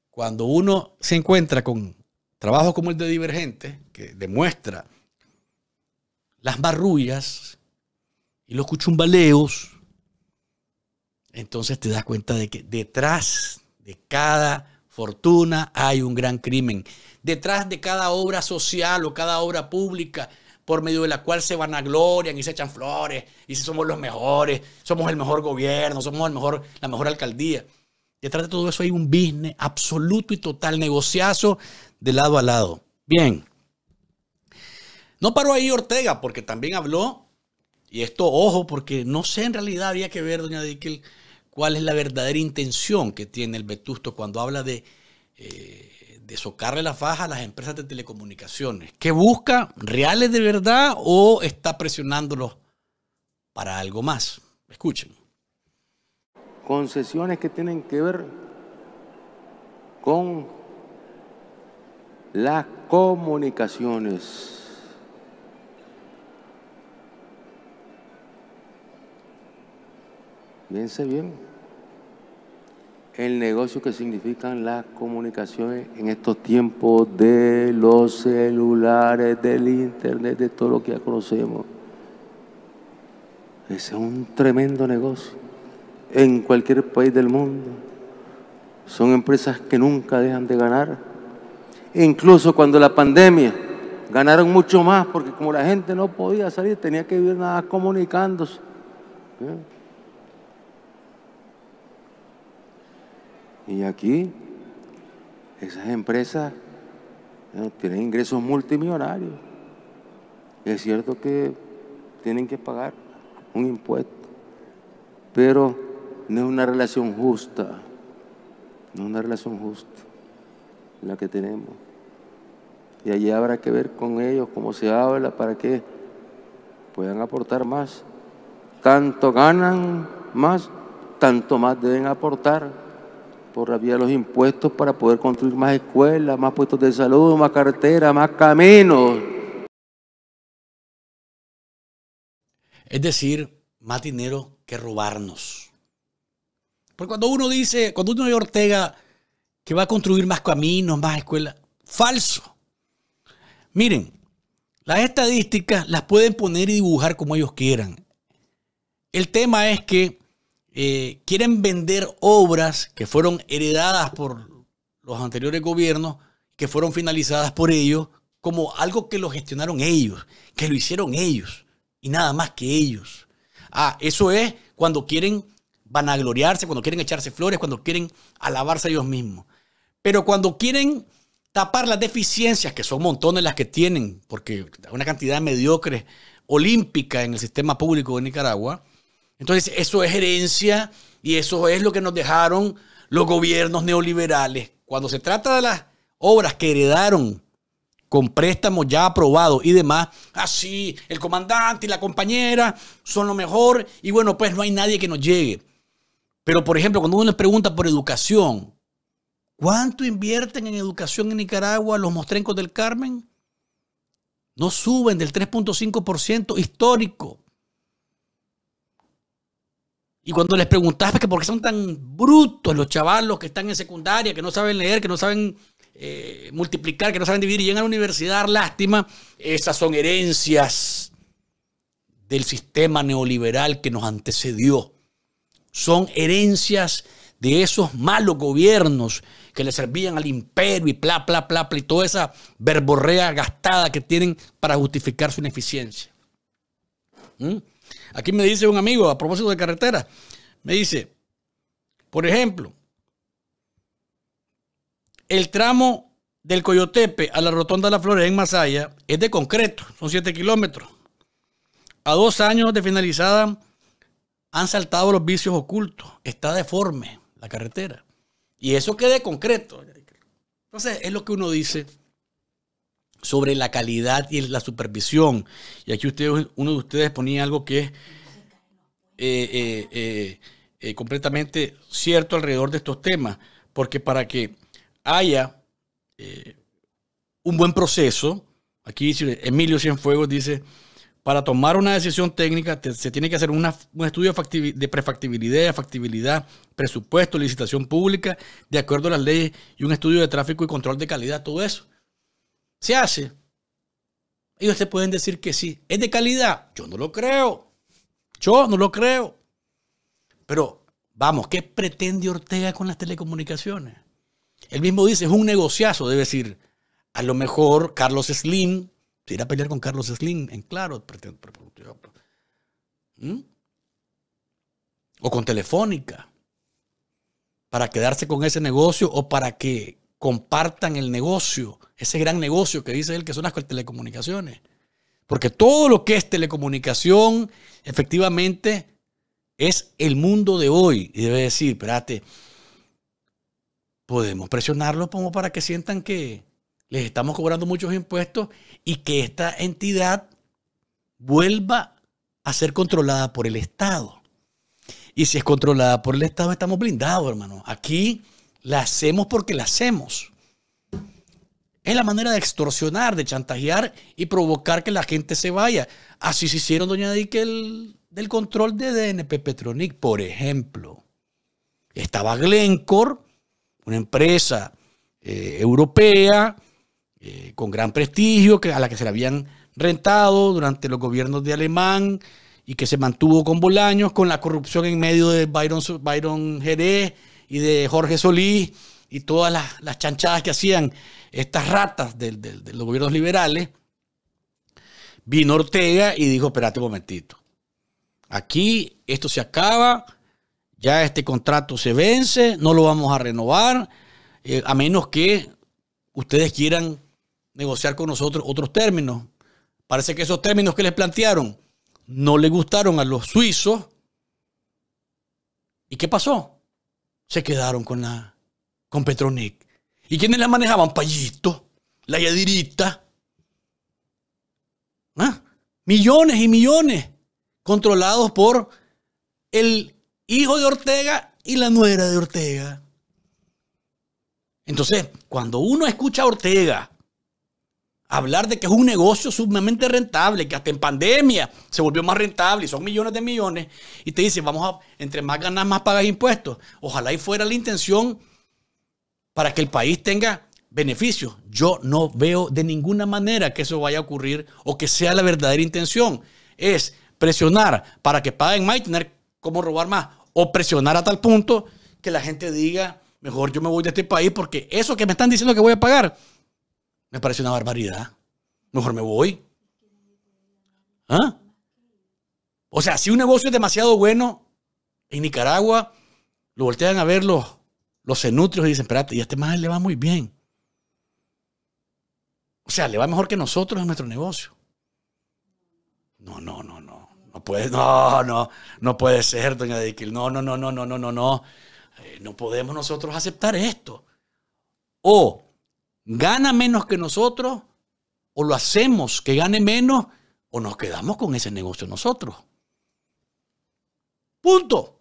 Cuando uno se encuentra con trabajos como el de Divergente, que demuestra las barrullas y los cuchumbaleos, entonces te das cuenta de que detrás de cada fortuna hay un gran crimen. Detrás de cada obra social o cada obra pública por medio de la cual se van vanaglorian y se echan flores, y si somos los mejores, somos el mejor gobierno, somos mejor, la mejor alcaldía. Detrás de todo eso hay un business absoluto y total, negociazo de lado a lado. Bien. No paró ahí Ortega, porque también habló y esto, ojo, porque no sé en realidad, había que ver, doña Dickel, cuál es la verdadera intención que tiene el Vetusto cuando habla de, eh, de socarle la faja a las empresas de telecomunicaciones. ¿Qué busca? ¿Reales de verdad o está presionándolos para algo más? Escuchen. Concesiones que tienen que ver con las comunicaciones Piense bien el negocio que significan las comunicaciones en estos tiempos de los celulares, del internet, de todo lo que ya conocemos. Ese es un tremendo negocio en cualquier país del mundo. Son empresas que nunca dejan de ganar. E incluso cuando la pandemia ganaron mucho más porque como la gente no podía salir, tenía que vivir nada comunicándose. Y aquí, esas empresas eh, tienen ingresos multimillonarios. Es cierto que tienen que pagar un impuesto, pero no es una relación justa, no es una relación justa la que tenemos. Y allí habrá que ver con ellos cómo se habla para que puedan aportar más. Tanto ganan más, tanto más deben aportar por los impuestos para poder construir más escuelas, más puestos de salud, más carreteras, más caminos. Es decir, más dinero que robarnos. Porque cuando uno dice, cuando uno a Ortega que va a construir más caminos, más escuelas, falso. Miren, las estadísticas las pueden poner y dibujar como ellos quieran. El tema es que eh, quieren vender obras que fueron heredadas por los anteriores gobiernos, que fueron finalizadas por ellos, como algo que lo gestionaron ellos, que lo hicieron ellos y nada más que ellos. Ah, eso es cuando quieren vanagloriarse, cuando quieren echarse flores, cuando quieren alabarse a ellos mismos. Pero cuando quieren tapar las deficiencias, que son montones las que tienen, porque una cantidad mediocre olímpica en el sistema público de Nicaragua, entonces, eso es herencia y eso es lo que nos dejaron los gobiernos neoliberales. Cuando se trata de las obras que heredaron con préstamos ya aprobados y demás, así ah, el comandante y la compañera son lo mejor y bueno, pues no hay nadie que nos llegue. Pero por ejemplo, cuando uno les pregunta por educación, ¿cuánto invierten en educación en Nicaragua los mostrencos del Carmen? No suben del 3.5% histórico. Y cuando les preguntabas pues, que por qué son tan brutos los chavalos que están en secundaria, que no saben leer, que no saben eh, multiplicar, que no saben dividir y llegan a la universidad, lástima, esas son herencias del sistema neoliberal que nos antecedió. Son herencias de esos malos gobiernos que le servían al imperio y bla, bla, bla, bla, y toda esa verborrea gastada que tienen para justificar su ineficiencia. ¿Mm? Aquí me dice un amigo a propósito de carretera, me dice, por ejemplo, el tramo del Coyotepe a la Rotonda de la Flores en Masaya es de concreto, son 7 kilómetros. A dos años de finalizada han saltado los vicios ocultos, está deforme la carretera. Y eso queda de concreto. Entonces es lo que uno dice sobre la calidad y la supervisión. Y aquí ustedes, uno de ustedes ponía algo que es eh, eh, eh, completamente cierto alrededor de estos temas, porque para que haya un buen proceso, aquí dice, Emilio Cienfuegos dice, para tomar una decisión técnica se tiene que hacer un estudio de prefactibilidad, factibilidad, presupuesto, licitación pública, de acuerdo a las leyes y un estudio de tráfico y control de calidad, todo eso. Se hace. Ellos te pueden decir que sí. ¿Es de calidad? Yo no lo creo. Yo no lo creo. Pero vamos, ¿qué pretende Ortega con las telecomunicaciones? Él mismo dice, es un negociazo, debe decir, a lo mejor Carlos Slim, se irá a pelear con Carlos Slim, en claro, ¿Mm? o con Telefónica, para quedarse con ese negocio o para que compartan el negocio ese gran negocio que dice él que son las telecomunicaciones. Porque todo lo que es telecomunicación, efectivamente, es el mundo de hoy. Y debe decir, espérate, podemos presionarlos como para que sientan que les estamos cobrando muchos impuestos y que esta entidad vuelva a ser controlada por el Estado. Y si es controlada por el Estado, estamos blindados, hermano. Aquí la hacemos porque la hacemos. Es la manera de extorsionar, de chantajear y provocar que la gente se vaya. Así se hicieron, doña Dique, del control de DNP Petronic, por ejemplo. Estaba Glencore, una empresa eh, europea eh, con gran prestigio, que, a la que se le habían rentado durante los gobiernos de Alemán y que se mantuvo con Bolaños, con la corrupción en medio de Byron, Byron Jerez y de Jorge Solís y todas las, chanchadas que hacían estas ratas de, los gobiernos liberales, vino Ortega y dijo, espérate un momentito, aquí esto se acaba, ya este contrato se vence, no lo vamos a renovar, eh, a menos que ustedes quieran negociar con nosotros otros términos. Parece que esos términos que les plantearon no le gustaron a los suizos. ¿Y qué pasó? Se quedaron con la, con Petronic. ¿Y quiénes la manejaban? Payito, la Yadirita. Ah, millones y millones controlados por el hijo de Ortega y la nuera de Ortega. Entonces, cuando uno escucha a Ortega hablar de que es un negocio sumamente rentable, que hasta en pandemia se volvió más rentable y son millones de millones, y te dice, vamos a, entre más ganas, más pagas impuestos. Ojalá y fuera la intención para que el país tenga beneficios. Yo no veo de ninguna manera que eso vaya a ocurrir o que sea la verdadera intención. Es presionar para que paguen más y tener cómo robar más. O presionar a tal punto que la gente diga, mejor yo me voy de este país porque eso que me están diciendo que voy a pagar me parece una barbaridad. Mejor me voy. ¿Ah? O sea, si un negocio es demasiado bueno en Nicaragua, lo voltean a verlo. Los y dicen, espérate, y a este más le va muy bien. O sea, le va mejor que nosotros en nuestro negocio. No, no, no, no. No puede, no, no, no puede ser, doña No, no, no, no, no, no, no, no. Eh, no podemos nosotros aceptar esto. O gana menos que nosotros, o lo hacemos que gane menos, o nos quedamos con ese negocio nosotros. Punto.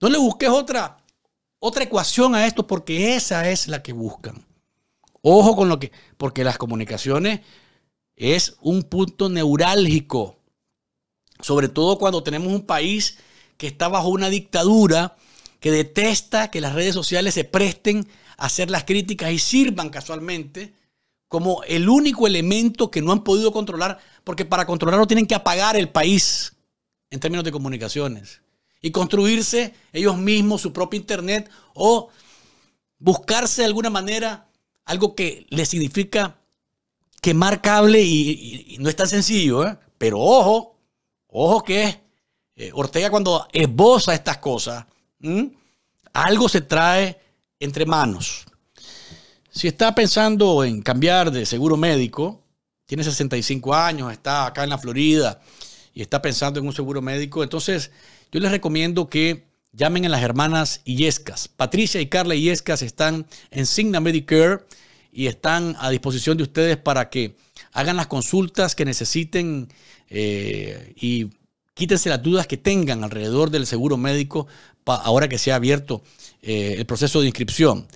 No le busques otra, otra ecuación a esto porque esa es la que buscan. Ojo con lo que, porque las comunicaciones es un punto neurálgico, sobre todo cuando tenemos un país que está bajo una dictadura que detesta que las redes sociales se presten a hacer las críticas y sirvan casualmente como el único elemento que no han podido controlar, porque para controlarlo tienen que apagar el país en términos de comunicaciones y construirse ellos mismos su propio Internet o buscarse de alguna manera algo que les significa quemar cable y, no es tan sencillo, ¿eh? pero ojo, ojo que eh, Ortega cuando esboza estas cosas, algo se trae entre manos. Si está pensando en cambiar de seguro médico, tiene 65 años, está acá en la Florida y está pensando en un seguro médico, entonces yo les recomiendo que llamen a las hermanas IESCAS. Patricia y Carla IESCAS están en Signa Medicare y están a disposición de ustedes para que hagan las consultas que necesiten eh, y quítense las dudas que tengan alrededor del seguro médico ahora que se ha abierto eh, el proceso de inscripción.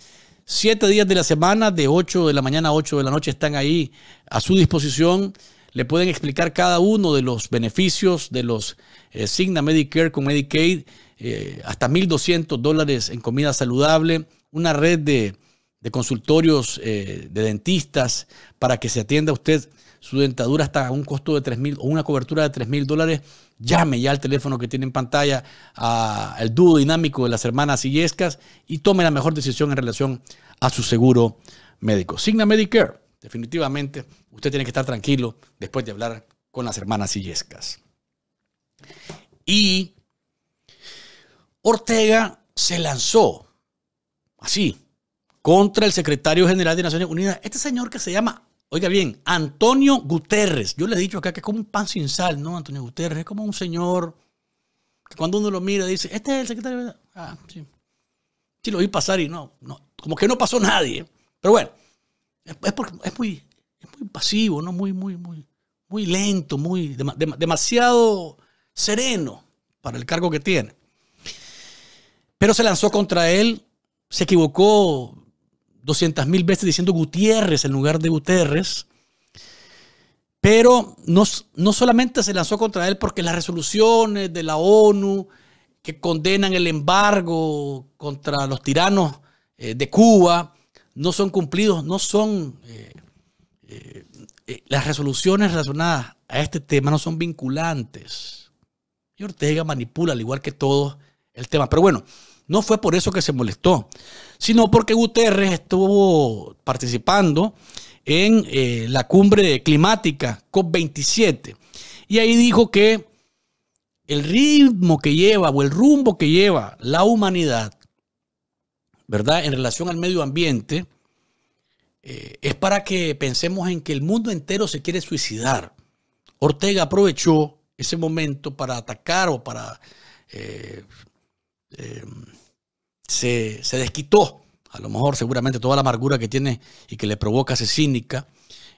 Siete días de la semana, de 8 de la mañana a 8 de la noche, están ahí a su disposición le pueden explicar cada uno de los beneficios de los Signa eh, Medicare con Medicaid, eh, hasta 1.200 dólares en comida saludable, una red de, consultorios eh, de dentistas para que se atienda usted su dentadura hasta un costo de 3.000 o una cobertura de 3.000 dólares. Llame ya al teléfono que tiene en pantalla al dúo dinámico de las hermanas Illescas y tome la mejor decisión en relación a su seguro médico. Signa Medicare definitivamente usted tiene que estar tranquilo después de hablar con las hermanas sillescas. Y Ortega se lanzó así contra el secretario general de Naciones Unidas, este señor que se llama, oiga bien, Antonio Guterres. Yo le he dicho acá que es como un pan sin sal, ¿no? Antonio Guterres es como un señor que cuando uno lo mira dice, este es el secretario. Ah, sí. Sí, lo vi pasar y no, no, como que no pasó nadie. Pero bueno, es, muy, muy pasivo, ¿no? Muy, muy, muy, muy lento, muy, demasiado sereno para el cargo que tiene. Pero se lanzó contra él, se equivocó 200 mil veces diciendo Gutiérrez en lugar de Guterres. Pero no, no solamente se lanzó contra él porque las resoluciones de la ONU que condenan el embargo contra los tiranos eh, de Cuba, no son cumplidos, no son... Eh, eh, eh, las resoluciones relacionadas a este tema no son vinculantes. Y Ortega manipula, al igual que todos, el tema. Pero bueno, no fue por eso que se molestó, sino porque Guterres estuvo participando en la cumbre climática COP27. Y ahí dijo que el ritmo que lleva o el rumbo que lleva la humanidad ¿verdad? En relación al medio ambiente, eh, es para que pensemos en que el mundo entero se quiere suicidar. Ortega aprovechó ese momento para atacar o para... Eh, em, se, se, desquitó, a lo mejor seguramente toda la amargura que tiene y que le provoca ese cínica,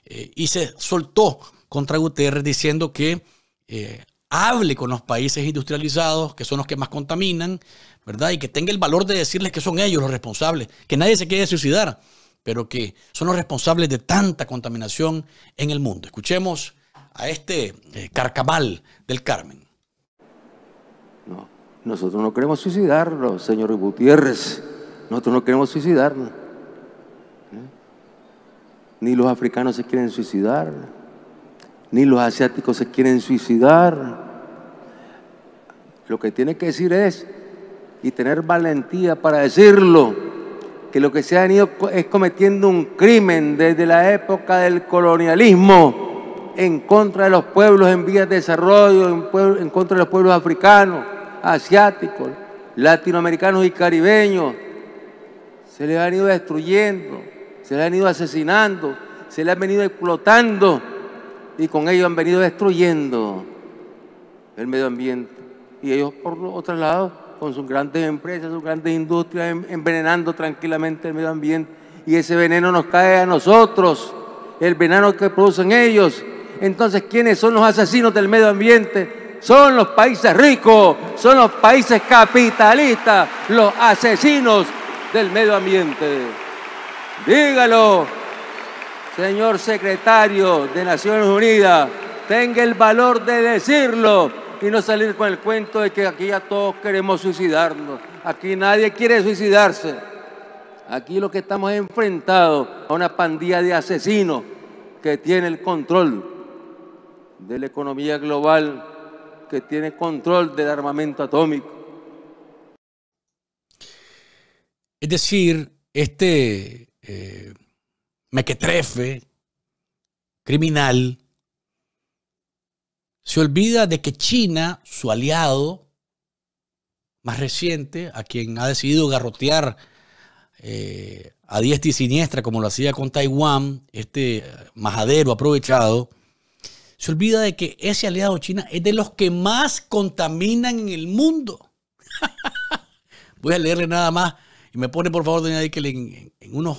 eh, y se soltó contra Guterres diciendo que hable con los países industrializados, que son los que más contaminan, ¿verdad? Y que tenga el valor de decirles que son ellos los responsables, que nadie se quede suicidar, pero que son los responsables de tanta contaminación en el mundo. Escuchemos a este eh, carcaval del Carmen. No, nosotros no queremos suicidarnos, señor Gutiérrez. Nosotros no queremos suicidarnos. ¿Eh? Ni los africanos se quieren suicidar, ni los asiáticos se quieren suicidar. Lo que tiene que decir es, y tener valentía para decirlo, que lo que se ha venido es cometiendo un crimen desde la época del colonialismo en contra de los pueblos en vías de desarrollo, en, contra de los pueblos africanos, asiáticos, latinoamericanos y caribeños. Se les han ido destruyendo, se les han ido asesinando, se les han venido explotando y con ellos han venido destruyendo el medio ambiente. Y ellos por otro lados con sus grandes empresas, sus grandes industrias, envenenando tranquilamente el medio ambiente. Y ese veneno nos cae a nosotros, el veneno que producen ellos. Entonces, ¿quiénes son los asesinos del medio ambiente? Son los países ricos, son los países capitalistas, los asesinos del medio ambiente. Dígalo, señor secretario de Naciones Unidas, tenga el valor de decirlo y no salir con el cuento de que aquí ya todos queremos suicidarnos. Aquí nadie quiere suicidarse. Aquí lo que estamos enfrentados a una pandilla de asesinos que tiene el control de la economía global, que tiene control del armamento atómico. Es decir, este eh, mequetrefe criminal se olvida de que China, su aliado más reciente, a quien ha decidido garrotear eh, a diestra y siniestra, como lo hacía con Taiwán, este eh, majadero aprovechado, se olvida de que ese aliado China es de los que más contaminan en el mundo. [LAUGHS] Voy a leerle nada más y me pone por favor, doña Dickel, en unos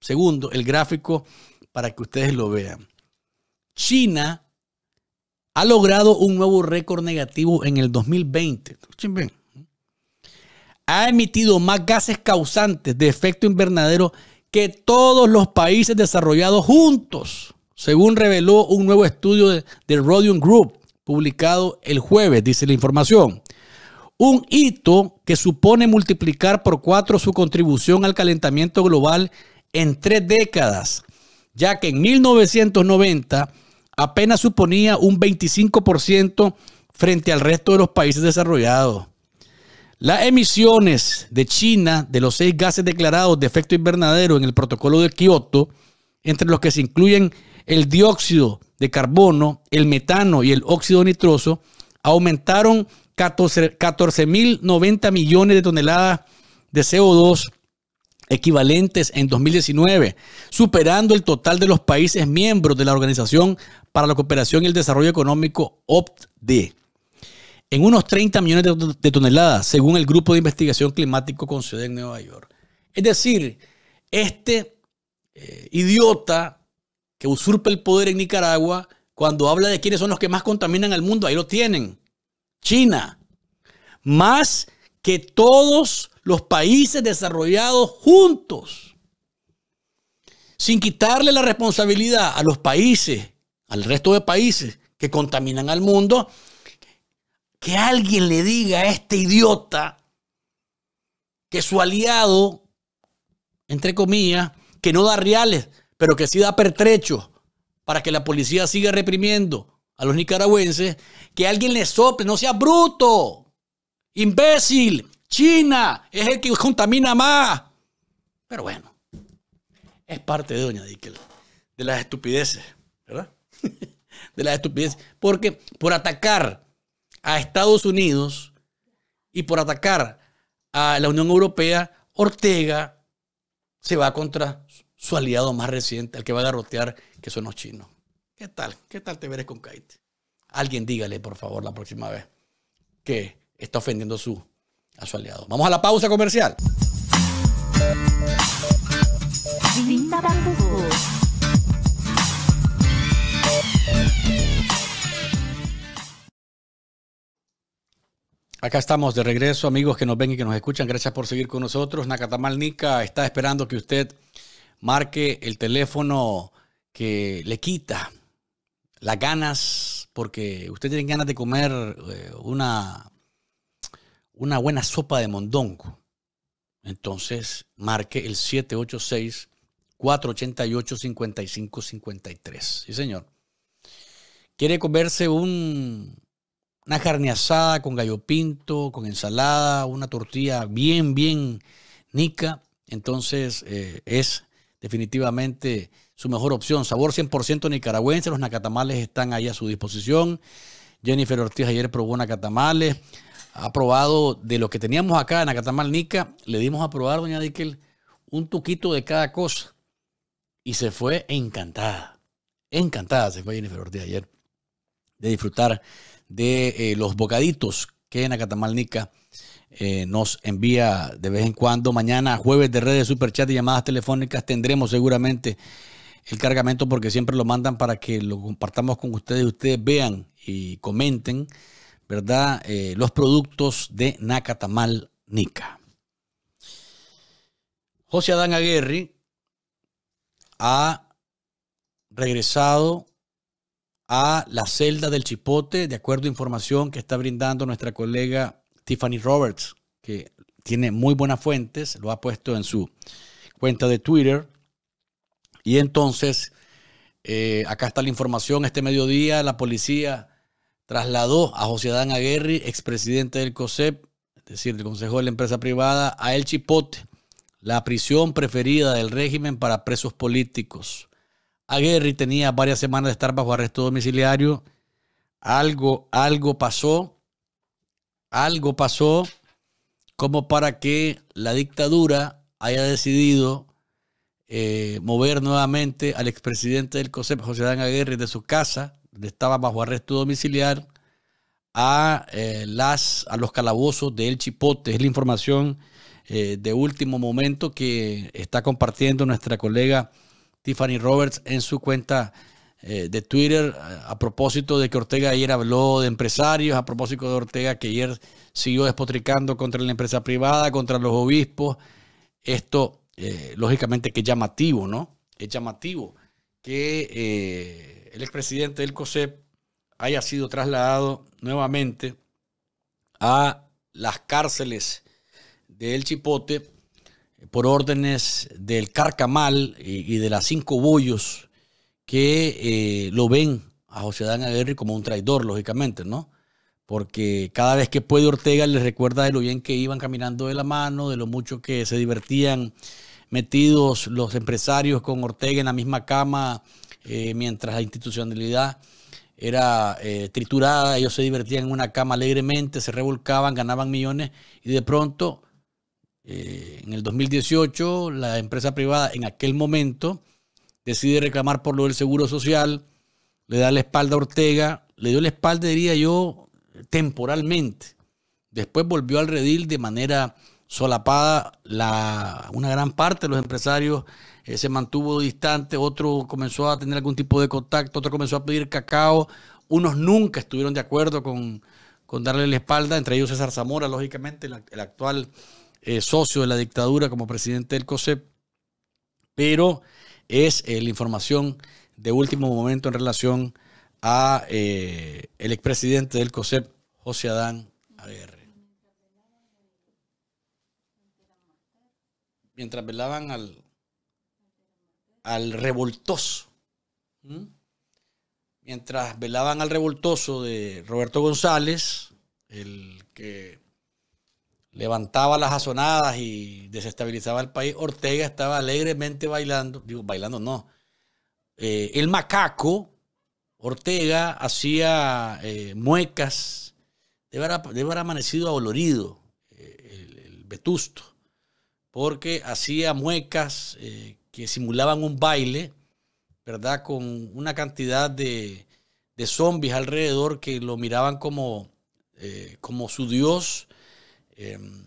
segundos el gráfico para que ustedes lo vean. China ha logrado un nuevo récord negativo en el 2020. Ha emitido más gases causantes de efecto invernadero que todos los países desarrollados juntos, según reveló un nuevo estudio del de Group, publicado el jueves, dice la información. Un hito que supone multiplicar por cuatro su contribución al calentamiento global en tres décadas, ya que en 1990 apenas suponía un 25% frente al resto de los países desarrollados. Las emisiones de China de los seis gases declarados de efecto invernadero en el protocolo de Kioto, entre los que se incluyen el dióxido de carbono, el metano y el óxido nitroso, aumentaron 14.090 millones de toneladas de CO2 equivalentes en 2019, superando el total de los países miembros de la Organización para la Cooperación y el Desarrollo Económico OPD, en unos 30 millones de, toneladas, según el Grupo de Investigación Climático con sede en Nueva York. Es decir, este eh, idiota que usurpa el poder en Nicaragua, cuando habla de quiénes son los que más contaminan al mundo, ahí lo tienen. China. Más que todos los países desarrollados juntos, sin quitarle la responsabilidad a los países, al resto de países que contaminan al mundo, que alguien le diga a este idiota que su aliado, entre comillas, que no da reales, pero que sí da pertrechos para que la policía siga reprimiendo a los nicaragüenses, que alguien le sople, no sea bruto, imbécil, China es el que contamina más. Pero bueno, es parte de Doña Dickel, de las estupideces, ¿verdad? [LAUGHS] de las estupideces. Porque por atacar a Estados Unidos y por atacar a la Unión Europea, Ortega se va contra su aliado más reciente, al que va a garrotear, que son los chinos. ¿Qué tal? ¿Qué tal te veres con kate Alguien dígale, por favor, la próxima vez que está ofendiendo su a su aliado. Vamos a la pausa comercial. Acá estamos de regreso, amigos que nos ven y que nos escuchan. Gracias por seguir con nosotros. Nacatamal Nika está esperando que usted marque el teléfono que le quita las ganas, porque usted tiene ganas de comer eh, una una buena sopa de mondongo. Entonces, marque el 786-488-5553. Sí, señor. ¿Quiere comerse un, una carne asada con gallo pinto, con ensalada, una tortilla bien, bien nica? Entonces, eh, es definitivamente su mejor opción. Sabor 100% nicaragüense, los nacatamales están ahí a su disposición. Jennifer Ortiz ayer probó nacatamales ha probado de lo que teníamos acá en Acatamalnica, le dimos a probar, doña Dickel, un tuquito de cada cosa. Y se fue encantada, encantada se fue Jennifer Ortiz ayer de disfrutar de eh, los bocaditos que en Acatamalnica eh, nos envía de vez en cuando. Mañana, jueves de redes, super chat y llamadas telefónicas, tendremos seguramente el cargamento porque siempre lo mandan para que lo compartamos con ustedes, ustedes vean y comenten ¿verdad? Eh, los productos de Nacatamal Nica. José Adán Aguerri ha regresado a la celda del Chipote, de acuerdo a información que está brindando nuestra colega Tiffany Roberts, que tiene muy buenas fuentes, lo ha puesto en su cuenta de Twitter. Y entonces, eh, acá está la información, este mediodía la policía trasladó a José Adán Aguirre, expresidente del COSEP, es decir, del Consejo de la Empresa Privada, a El Chipote, la prisión preferida del régimen para presos políticos. Aguirre tenía varias semanas de estar bajo arresto domiciliario. Algo, algo pasó, algo pasó como para que la dictadura haya decidido eh, mover nuevamente al expresidente del COSEP, José Adán Aguirre, de su casa estaba bajo arresto domiciliar a, eh, las, a los calabozos de El Chipote. Es la información eh, de último momento que está compartiendo nuestra colega Tiffany Roberts en su cuenta eh, de Twitter a, propósito de que Ortega ayer habló de empresarios, a propósito de Ortega que ayer siguió despotricando contra la empresa privada, contra los obispos. Esto, lógicamente, que es llamativo, ¿no? Es llamativo que el expresidente del COSEP haya sido trasladado nuevamente a las cárceles del Chipote por órdenes del Carcamal y, de las cinco bollos que eh, lo ven a José Dan Aguirre como un traidor, lógicamente, ¿no? Porque cada vez que puede Ortega le recuerda de lo bien que iban caminando de la mano, de lo mucho que se divertían metidos los empresarios con Ortega en la misma cama eh, mientras la institucionalidad era eh, triturada, ellos se divertían en una cama alegremente, se revolcaban, ganaban millones y de pronto, eh, en el 2018, la empresa privada en aquel momento decide reclamar por lo del Seguro Social, le da la espalda a Ortega, le dio la espalda, diría yo, temporalmente. Después volvió al redil de manera solapada la, una gran parte de los empresarios eh, se mantuvo distante, otro comenzó a tener algún tipo de contacto, otro comenzó a pedir cacao, unos nunca estuvieron de acuerdo con, darle la espalda, entre ellos César Zamora, lógicamente, el, actual eh, socio de la dictadura como presidente del COSEP, pero es eh, la información de último momento en relación a el expresidente del COSEP, José Adán Aguirre. mientras velaban al, al revoltoso. ¿Mm? Mientras velaban al revoltoso de Roberto González, el que levantaba las azonadas y desestabilizaba el país, Ortega estaba alegremente bailando, digo, bailando no. Eh, el macaco, Ortega, hacía eh, muecas, debe haber, amanecido adolorido eh, el, vetusto, porque hacía muecas que simulaban un baile, ¿verdad? Con una cantidad de, zombies alrededor que lo miraban como, eh, como su dios em,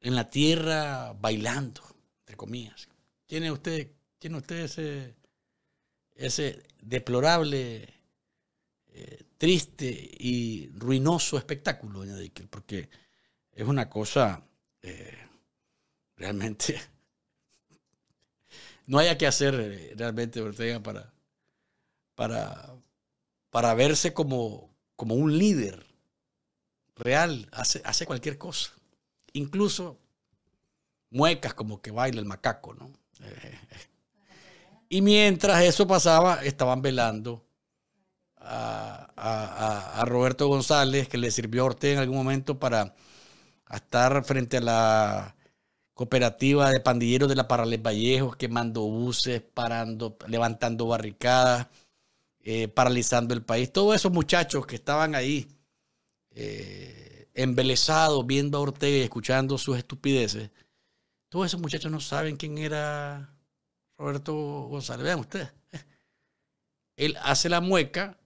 en la tierra bailando, entre comillas. ¿Tiene usted, ese, deplorable, eh, triste y ruinoso espectáculo, doña Porque es una cosa eh, realmente no haya que hacer eh, realmente Ortega para, para, para verse como, como un líder real, hace, hace cualquier cosa. Incluso muecas como que baila el macaco, ¿no? [LAUGHS] Y mientras eso pasaba, estaban velando a, a, Roberto González, que le sirvió a Ortega en algún momento para estar frente a la cooperativa de pandilleros de la Parales Vallejos quemando buses, parando, levantando barricadas, eh, paralizando el país. Todos esos muchachos que estaban ahí eh, embelesados viendo a Ortega y escuchando sus estupideces, todos esos muchachos no saben quién era Roberto González. Vean ustedes. [LAUGHS] Él hace la mueca.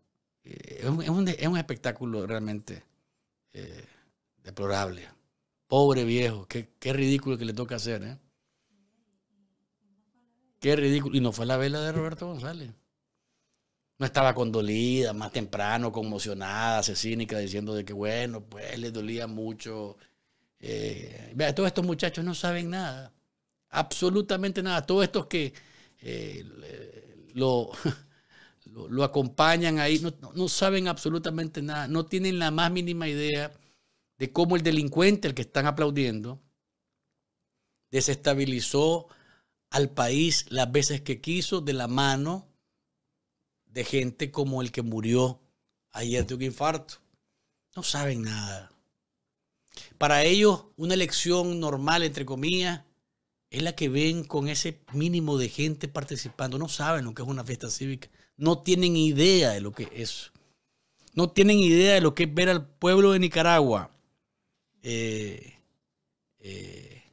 Eh, es un, espectáculo realmente eh, deplorable. Pobre viejo, qué, ridículo que le toca hacer, ¿eh? Qué ridículo. Y no fue la vela de Roberto González. No estaba condolida, más temprano, conmocionada, cínica diciendo de que bueno, pues le dolía mucho. Eh, todos estos muchachos no saben nada, absolutamente nada. Todos estos que eh, [LAUGHS] lo, lo, acompañan ahí no, no saben absolutamente nada, no tienen la más mínima idea de cómo el delincuente, el que están aplaudiendo, desestabilizó al país las veces que quiso de la mano de gente como el que murió ayer de un infarto. No saben nada. Para ellos, una elección normal, entre comillas, es la que ven con ese mínimo de gente participando. No saben lo que es una fiesta cívica. No tienen idea de lo que es. No tienen idea de lo que es ver al pueblo de Nicaragua eh, eh,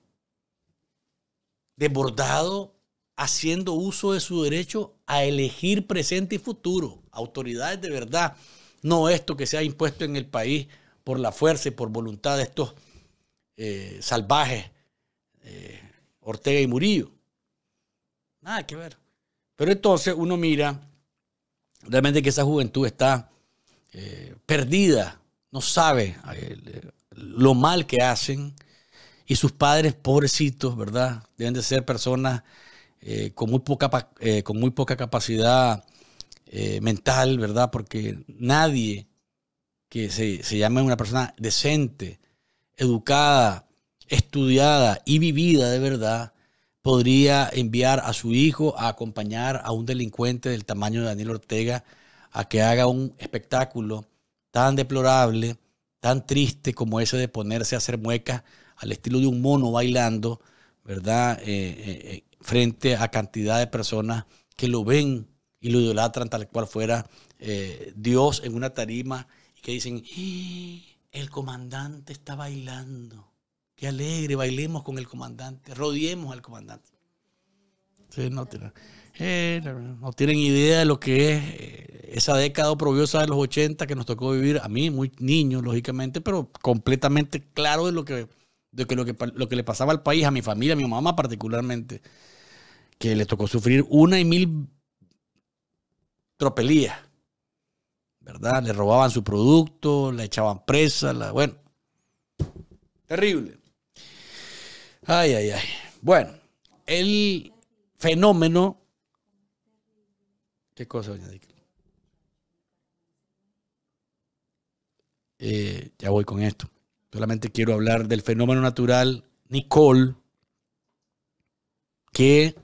desbordado haciendo uso de su derecho a elegir presente y futuro, autoridades de verdad, no esto que se ha impuesto en el país por la fuerza y por voluntad de estos eh, salvajes eh, Ortega y Murillo. Nada que ver. Pero entonces uno mira realmente que esa juventud está perdida, no sabe lo mal que hacen y sus padres pobrecitos, ¿verdad? Deben de ser personas eh, con, muy poca, eh, con muy poca capacidad eh, mental, ¿verdad? Porque nadie que se, se llame una persona decente, educada, estudiada y vivida de verdad, podría enviar a su hijo a acompañar a un delincuente del tamaño de Daniel Ortega a que haga un espectáculo tan deplorable tan triste como ese de ponerse a hacer muecas al estilo de un mono bailando, ¿verdad? Eh, eh, eh, frente a cantidad de personas que lo ven y lo idolatran tal cual fuera Dios en una tarima y que dicen, el comandante está bailando, qué alegre, bailemos con el comandante, rodeemos al comandante. Eh, no, tienen, idea de lo que es eh, esa década oprobiosa de los 80 que nos tocó vivir, a mí, muy niño, lógicamente, pero completamente claro de lo que, lo, que lo que le pasaba al país, a mi familia, a mi mamá particularmente, que le tocó sufrir una y mil tropelías, ¿verdad? Le robaban su producto, la echaban presa, la, bueno, terrible. Ay, ay, ay. Bueno, él fenómeno. ¿Qué cosa, doña eh, ya voy con esto. Solamente quiero hablar del fenómeno natural Nicole, que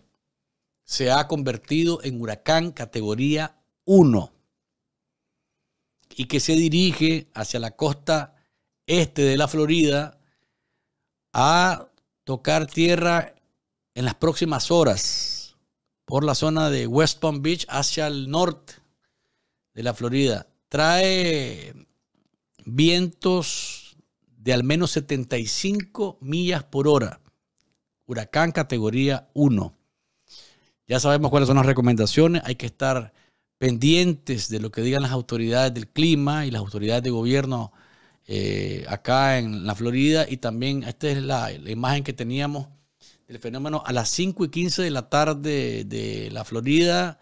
se ha convertido en huracán categoría 1 y que se dirige hacia la costa este de la Florida a tocar tierra en las próximas horas por la zona de West Palm Beach hacia el norte de la Florida. Trae vientos de al menos 75 millas por hora. Huracán categoría 1. Ya sabemos cuáles son las recomendaciones. Hay que estar pendientes de lo que digan las autoridades del clima y las autoridades de gobierno eh, acá en la Florida. Y también esta es la imagen que teníamos el fenómeno a las 5 y 15 de la tarde de la Florida,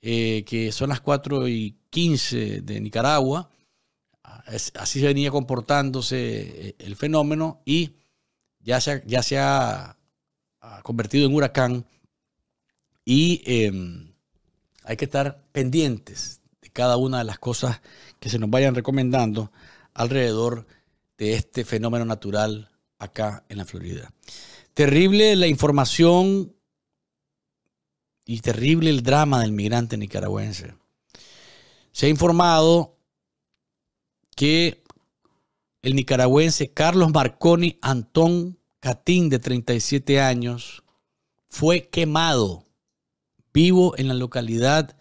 eh, que son las 4 y 15 de Nicaragua. Así venía comportándose eh, el fenómeno y ya se, ya se ha convertido en huracán y em, hay que estar pendientes de cada una de las cosas que se nos vayan recomendando alrededor de este fenómeno natural acá en la Florida. Terrible la información y terrible el drama del migrante nicaragüense. Se ha informado que el nicaragüense Carlos Marconi Antón Catín, de 37 años, fue quemado vivo en la localidad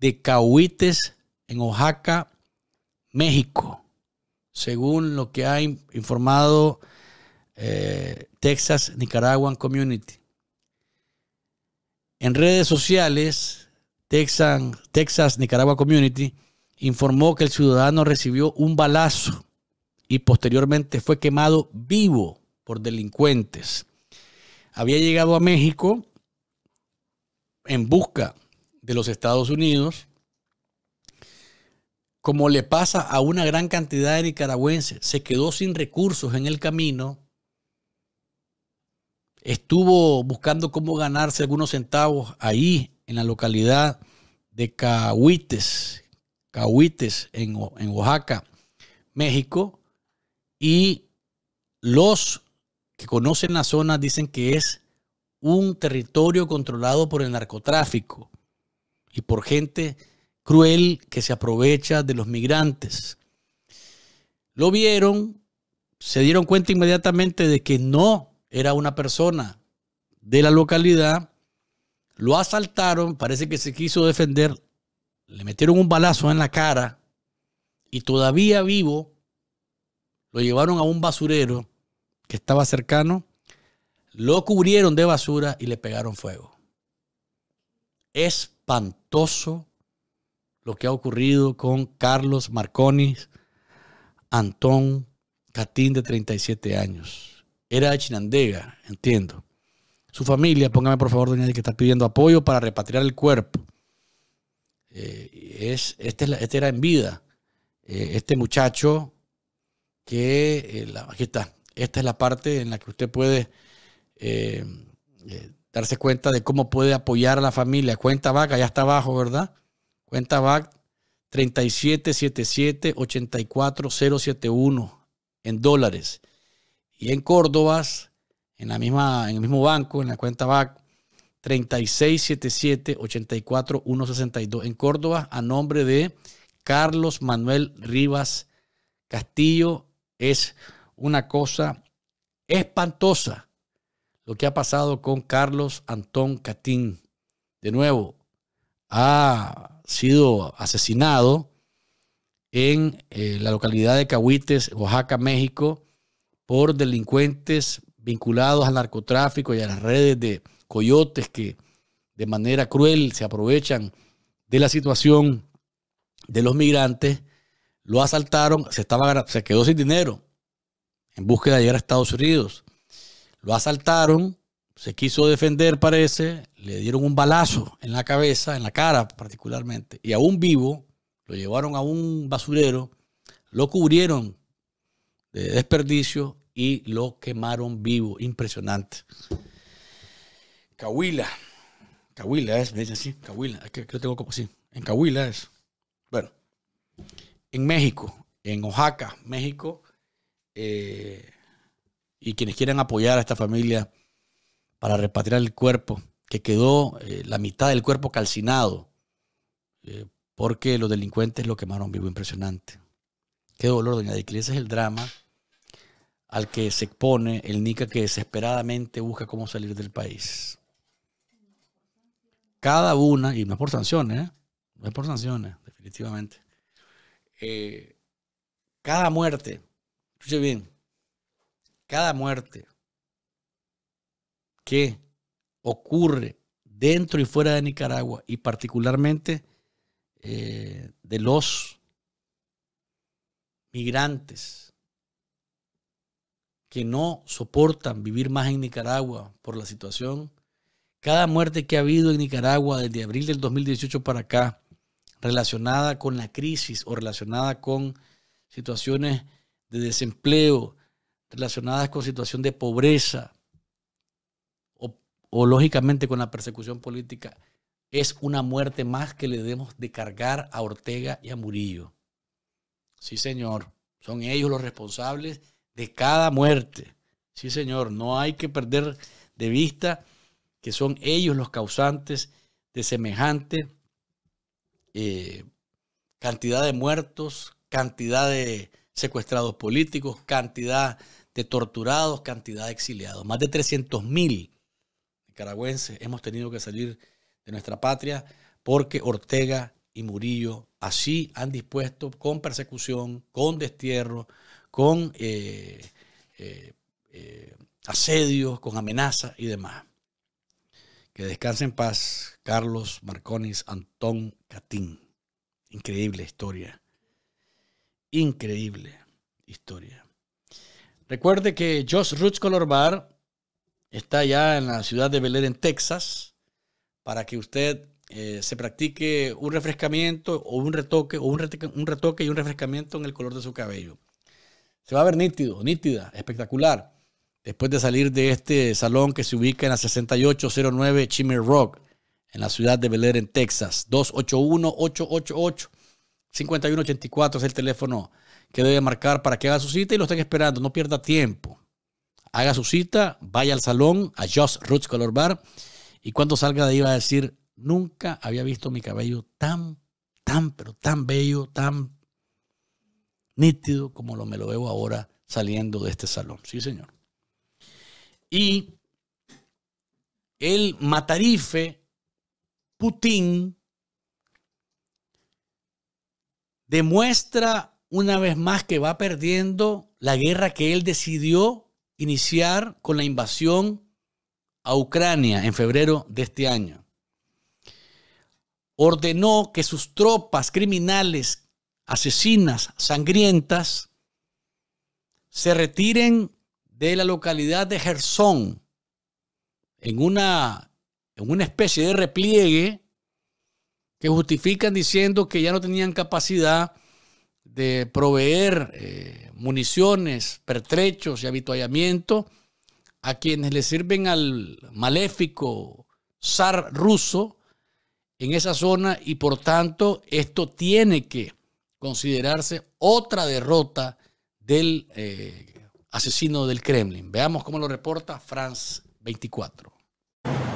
de Cahuites, en Oaxaca, México, según lo que ha informado eh, Texas Nicaraguan Community. En redes sociales, Texas Nicaragua Community informó que el ciudadano recibió un balazo y posteriormente fue quemado vivo por delincuentes. Había llegado a México en busca de los Estados Unidos, como le pasa a una gran cantidad de nicaragüenses, se quedó sin recursos en el camino Estuvo buscando cómo ganarse algunos centavos ahí en la localidad de Cahuites, Cahuites en, en Oaxaca, México. Y los que conocen la zona dicen que es un territorio controlado por el narcotráfico y por gente cruel que se aprovecha de los migrantes. Lo vieron, se dieron cuenta inmediatamente de que no era una persona de la localidad, lo asaltaron, parece que se quiso defender, le metieron un balazo en la cara y todavía vivo lo llevaron a un basurero que estaba cercano, lo cubrieron de basura y le pegaron fuego. Espantoso lo que ha ocurrido con Carlos Marconi, Antón Catín de 37 años. Era de Chinandega, entiendo. Su familia, póngame por favor, doña, que está pidiendo apoyo para repatriar el cuerpo. Eh, es, este, es este era en vida. Eh, este muchacho que, eh, aquí está, esta es la parte en la que usted puede darse cuenta de cómo puede apoyar a la familia. Cuenta vaca, ya está abajo, ¿verdad? Cuenta VAC 3777-84071 en dólares. Y en Córdoba, en, la misma, en el mismo banco, en la cuenta BAC, 3677-84162 en Córdoba, a nombre de Carlos Manuel Rivas Castillo. Es una cosa espantosa lo que ha pasado con Carlos Antón Catín. De nuevo, ha sido asesinado en eh, la localidad de Cahuites, Oaxaca, México, por delincuentes vinculados al narcotráfico y a las redes de coyotes que de manera cruel se aprovechan de la situación de los migrantes, lo asaltaron, se, estaba, se quedó sin dinero en búsqueda de llegar a Estados Unidos. Lo asaltaron, se quiso defender, parece, le dieron un balazo en la cabeza, en la cara particularmente, y aún vivo, lo llevaron a un basurero, lo cubrieron de desperdicio y lo quemaron vivo. Impresionante. Cahuila. Cahuila es, me dicen así, Cahuila. es que tengo como así. En Cahuila es. Bueno, en México, en Oaxaca, México. Eh, y quienes quieran apoyar a esta familia para repatriar el cuerpo, que quedó eh, la mitad del cuerpo calcinado, eh, porque los delincuentes lo quemaron vivo, impresionante. Qué dolor, doña Dicli, ese es el drama al que se expone el Nica que desesperadamente busca cómo salir del país. Cada una, y no es por sanciones, ¿eh? no es por sanciones, definitivamente. Eh, cada muerte, escuche bien, cada muerte que ocurre dentro y fuera de Nicaragua y particularmente eh, de los migrantes que no soportan vivir más en Nicaragua por la situación. Cada muerte que ha habido en Nicaragua desde abril del 2018 para acá, relacionada con la crisis o relacionada con situaciones de desempleo, relacionadas con situación de pobreza o, lógicamente con la persecución política, es una muerte más que le debemos de cargar a Ortega y a Murillo. Sí, señor, son ellos los responsables de cada muerte. Sí, Señor, no hay que perder de vista que son ellos los causantes de semejante eh, cantidad de muertos, cantidad de secuestrados políticos, cantidad de torturados, cantidad de exiliados. Más de 300 mil nicaragüenses hemos tenido que salir de nuestra patria porque Ortega y Murillo así han dispuesto con persecución, con destierro, con eh, eh, eh, asedios, con amenazas y demás. Que descanse en paz Carlos Marconis Antón Catín. Increíble historia. Increíble historia. Recuerde que Josh Roots Color Bar está ya en la ciudad de Belén, en Texas, para que usted se practique un refrescamiento o un retoque, o un retoque y un refrescamiento en el color de su cabello. Se va a ver nítido, nítida, espectacular. Después de salir de este salón que se ubica en la 6809 Chimney Rock, en la ciudad de Bel Air, en Texas. 281-888-5184 es el teléfono que debe marcar para que haga su cita y lo estén esperando. No pierda tiempo. Haga su cita, vaya al salón, a Just Roots Color Bar. Y cuando salga de ahí va a decir, nunca había visto mi cabello tan, tan, pero tan bello, tan nítido como lo me lo veo ahora saliendo de este salón. Sí, señor. Y el matarife Putin demuestra una vez más que va perdiendo la guerra que él decidió iniciar con la invasión a Ucrania en febrero de este año. Ordenó que sus tropas criminales asesinas, sangrientas, se retiren de la localidad de Gersón en una, en una especie de repliegue que justifican diciendo que ya no tenían capacidad de proveer eh, municiones, pertrechos y habituallamiento a quienes le sirven al maléfico zar ruso en esa zona y por tanto esto tiene que considerarse otra derrota del eh, asesino del Kremlin. Veamos cómo lo reporta France 24.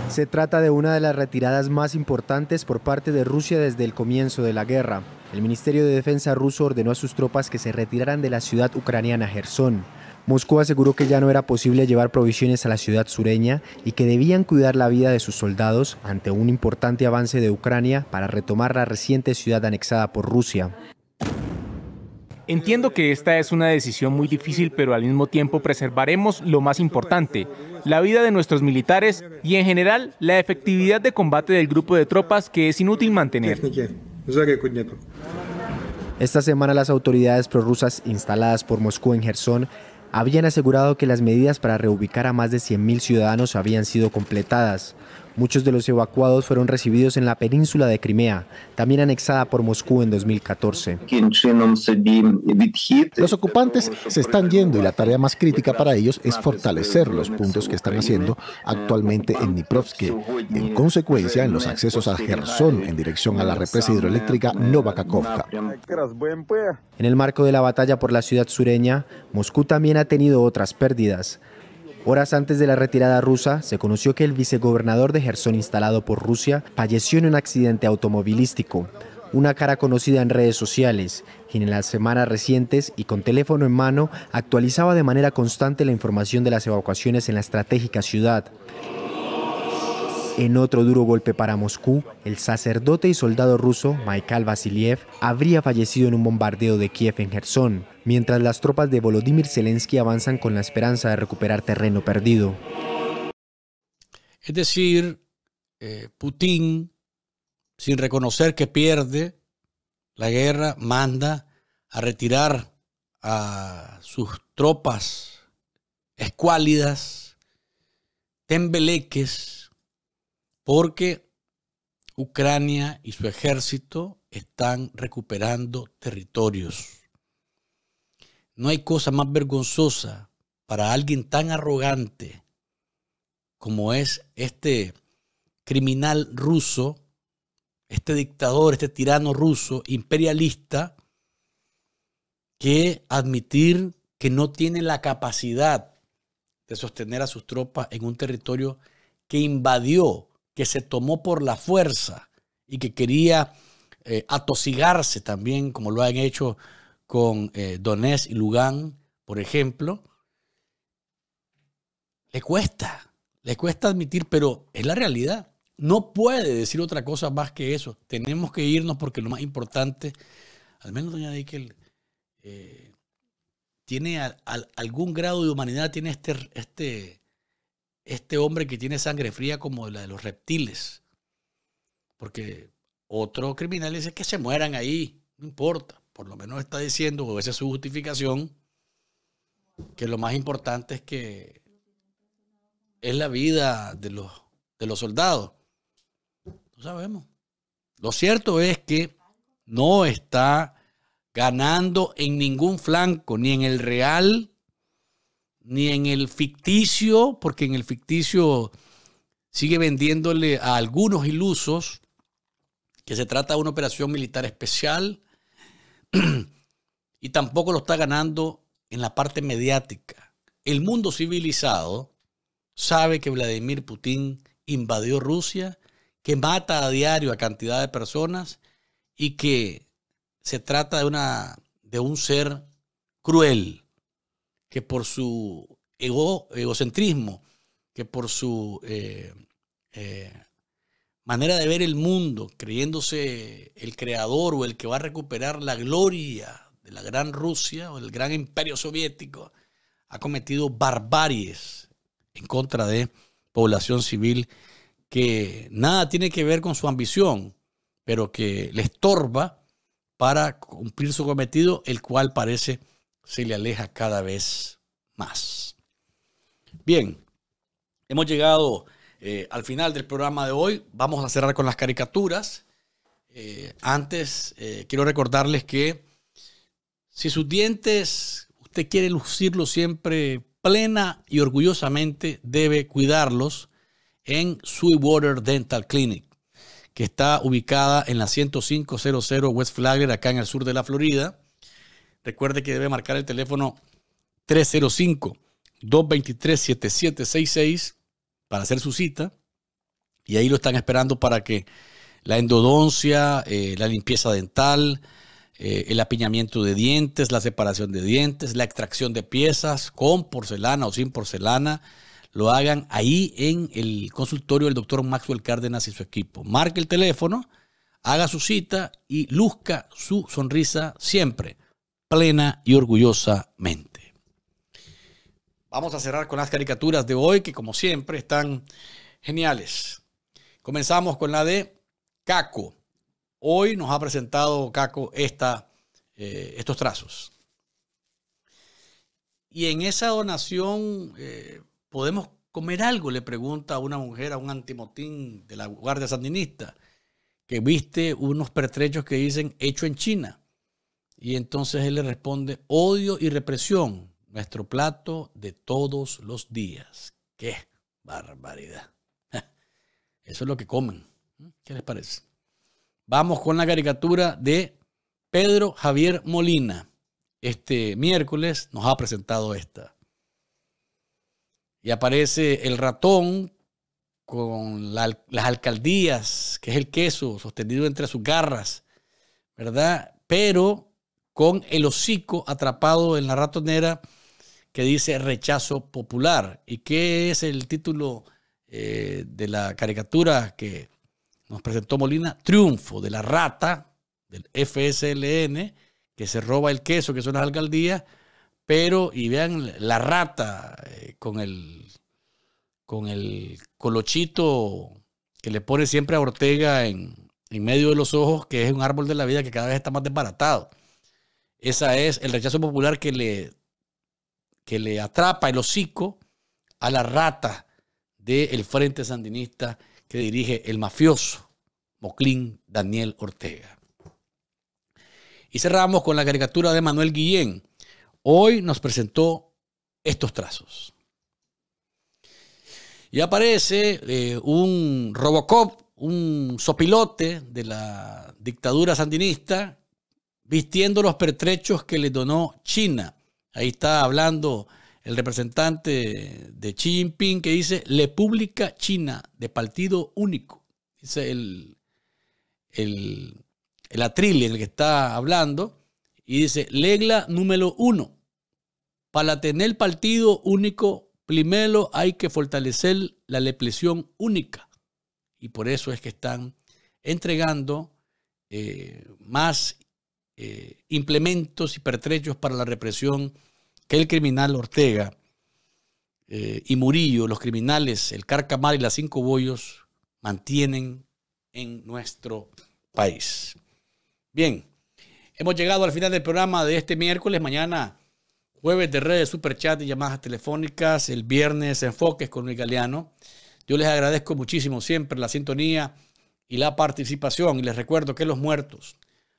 Se trata de una de las retiradas más importantes por parte de Rusia desde el comienzo de la guerra. El Ministerio de Defensa ruso ordenó a sus tropas que se retiraran de la ciudad ucraniana Gerson. Moscú aseguró que ya no era posible llevar provisiones a la ciudad sureña y que debían cuidar la vida de sus soldados ante un importante avance de Ucrania para retomar la reciente ciudad anexada por Rusia. Entiendo que esta es una decisión muy difícil, pero al mismo tiempo preservaremos lo más importante, la vida de nuestros militares y en general la efectividad de combate del grupo de tropas que es inútil mantener. Esta semana las autoridades prorrusas instaladas por Moscú en Gerson habían asegurado que las medidas para reubicar a más de 100.000 ciudadanos habían sido completadas. Muchos de los evacuados fueron recibidos en la península de Crimea, también anexada por Moscú en 2014. Los ocupantes se están yendo y la tarea más crítica para ellos es fortalecer los puntos que están haciendo actualmente en Dniprovsky. En consecuencia, en los accesos a Gerson en dirección a la represa hidroeléctrica Novakakovka. En el marco de la batalla por la ciudad sureña, Moscú también ha tenido otras pérdidas. Horas antes de la retirada rusa, se conoció que el vicegobernador de Gerson instalado por Rusia falleció en un accidente automovilístico. Una cara conocida en redes sociales, quien en las semanas recientes y con teléfono en mano actualizaba de manera constante la información de las evacuaciones en la estratégica ciudad. En otro duro golpe para Moscú, el sacerdote y soldado ruso Mikhail Vasiliev habría fallecido en un bombardeo de Kiev en Gerson, mientras las tropas de Volodymyr Zelensky avanzan con la esperanza de recuperar terreno perdido. Es decir, eh, Putin, sin reconocer que pierde la guerra, manda a retirar a sus tropas escuálidas, tembeleques, porque Ucrania y su ejército están recuperando territorios. No hay cosa más vergonzosa para alguien tan arrogante como es este criminal ruso, este dictador, este tirano ruso, imperialista, que admitir que no tiene la capacidad de sostener a sus tropas en un territorio que invadió que se tomó por la fuerza y que quería eh, atosigarse también, como lo han hecho con eh, Donés y Lugán, por ejemplo, le cuesta, le cuesta admitir, pero es la realidad. No puede decir otra cosa más que eso. Tenemos que irnos porque lo más importante, al menos doña Dickel, eh, tiene algún grado de humanidad, tiene este, este este hombre que tiene sangre fría como la de los reptiles. Porque otro criminal dice que se mueran ahí, no importa. Por lo menos está diciendo, o esa es su justificación, que lo más importante es que es la vida de los, de los soldados. No sabemos. Lo cierto es que no está ganando en ningún flanco, ni en el real, ni en el ficticio, porque en el ficticio sigue vendiéndole a algunos ilusos que se trata de una operación militar especial [CLEARS THROAT] y tampoco lo está ganando en la parte mediática. El mundo civilizado sabe que Vladimir Putin invadió Rusia, que mata a diario a cantidad de personas y que se trata de, una, de un ser cruel que por su ego, egocentrismo, que por su eh, eh, manera de ver el mundo, creyéndose el creador o el que va a recuperar la gloria de la gran Rusia o el gran imperio soviético, ha cometido barbaries en contra de población civil que nada tiene que ver con su ambición, pero que le estorba para cumplir su cometido, el cual parece se le aleja cada vez más. Bien, hemos llegado eh, al final del programa de hoy. Vamos a cerrar con las caricaturas. Eh, antes, eh, quiero recordarles que si sus dientes usted quiere lucirlo siempre plena y orgullosamente, debe cuidarlos en Sweetwater Dental Clinic, que está ubicada en la 10500 West Flagler, acá en el sur de la Florida. Recuerde que debe marcar el teléfono 305-223-7766 para hacer su cita. Y ahí lo están esperando para que la endodoncia, eh, la limpieza dental, eh, el apiñamiento de dientes, la separación de dientes, la extracción de piezas con porcelana o sin porcelana, lo hagan ahí en el consultorio del doctor Maxwell Cárdenas y su equipo. Marque el teléfono, haga su cita y luzca su sonrisa siempre plena y orgullosamente. Vamos a cerrar con las caricaturas de hoy, que como siempre están geniales. Comenzamos con la de Caco. Hoy nos ha presentado Caco eh, estos trazos. Y en esa donación eh, podemos comer algo, le pregunta a una mujer, a un antimotín de la Guardia Sandinista, que viste unos pertrechos que dicen hecho en China. Y entonces él le responde, odio y represión, nuestro plato de todos los días. ¡Qué barbaridad! Eso es lo que comen. ¿Mm? ¿Qué les parece? Vamos con la caricatura de Pedro Javier Molina. Este miércoles nos ha presentado esta. Y aparece el ratón con las alcaldías, que es el queso sostenido entre sus garras, ¿verdad? Pero con el hocico atrapado en la ratonera que dice rechazo popular. ¿Y qué es el título eh, de la caricatura que nos presentó Molina? Triunfo de la rata del FSLN que se roba el queso, que son las alcaldías, pero, y vean la rata eh, con el con el colochito que le pone siempre a Ortega en, en medio de los ojos, que es un árbol de la vida que cada vez está más desbaratado. Esa es el rechazo popular que le, que le atrapa el hocico a la rata del Frente Sandinista que dirige el mafioso Moclín Daniel Ortega. Y cerramos con la caricatura de Manuel Guillén. Hoy nos presentó estos trazos. Y aparece eh, un Robocop, un sopilote de la dictadura sandinista vistiendo los pertrechos que le donó China. Ahí está hablando el representante de Xi Jinping que dice República China de partido único. Dice el, el, atril en el que está hablando y dice regla número uno. Para tener partido único, primero hay que fortalecer la represión única. Y por eso es que están entregando eh, más más eh, implementos y pertrechos para la represión que el criminal Ortega eh, y Murillo, los criminales, el Carcamar y las Cinco Bollos, mantienen en nuestro país. Bien, hemos llegado al final del programa de este miércoles. Mañana, jueves de redes, superchat y llamadas telefónicas. El viernes, enfoques con Luis Galeano. Yo les agradezco muchísimo siempre la sintonía y la participación. Y les recuerdo que los muertos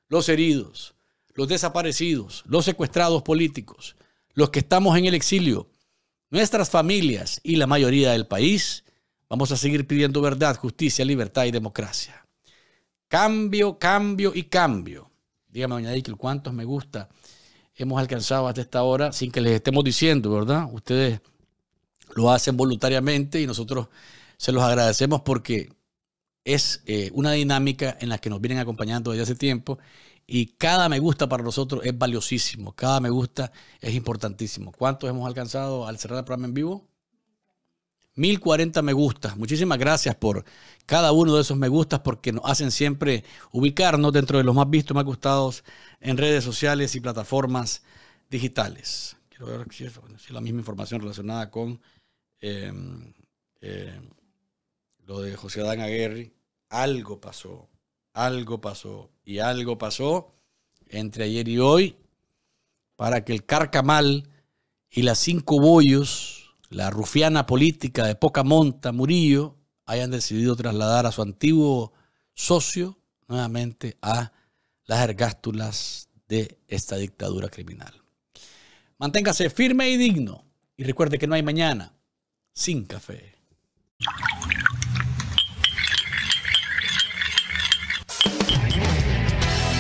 los heridos, los desaparecidos, los secuestrados políticos, los que estamos en el exilio, nuestras familias y la mayoría del país, vamos a seguir pidiendo verdad, justicia, libertad y democracia. Cambio, cambio y cambio. Dígame, doña Dickel, cuántos me gusta hemos alcanzado hasta esta hora sin que les estemos diciendo, ¿verdad? Ustedes lo hacen voluntariamente y nosotros se los agradecemos porque es eh, una dinámica en la que nos vienen acompañando desde hace tiempo y cada me gusta para nosotros es valiosísimo, cada me gusta es importantísimo. ¿Cuántos hemos alcanzado al cerrar el programa en vivo? 1040 me gustas. Muchísimas gracias por cada uno de esos me gustas porque nos hacen siempre ubicarnos dentro de los más vistos, más gustados en redes sociales y plataformas digitales. Quiero ver si es, la misma información relacionada con em, eh, lo de José Adán Aguirre algo pasó, algo pasó y algo pasó entre ayer y hoy para que el carcamal y las cinco bollos, la rufiana política de poca monta Murillo, hayan decidido trasladar a su antiguo socio nuevamente a las ergástulas de esta dictadura criminal. Manténgase firme y digno y recuerde que no hay mañana sin café.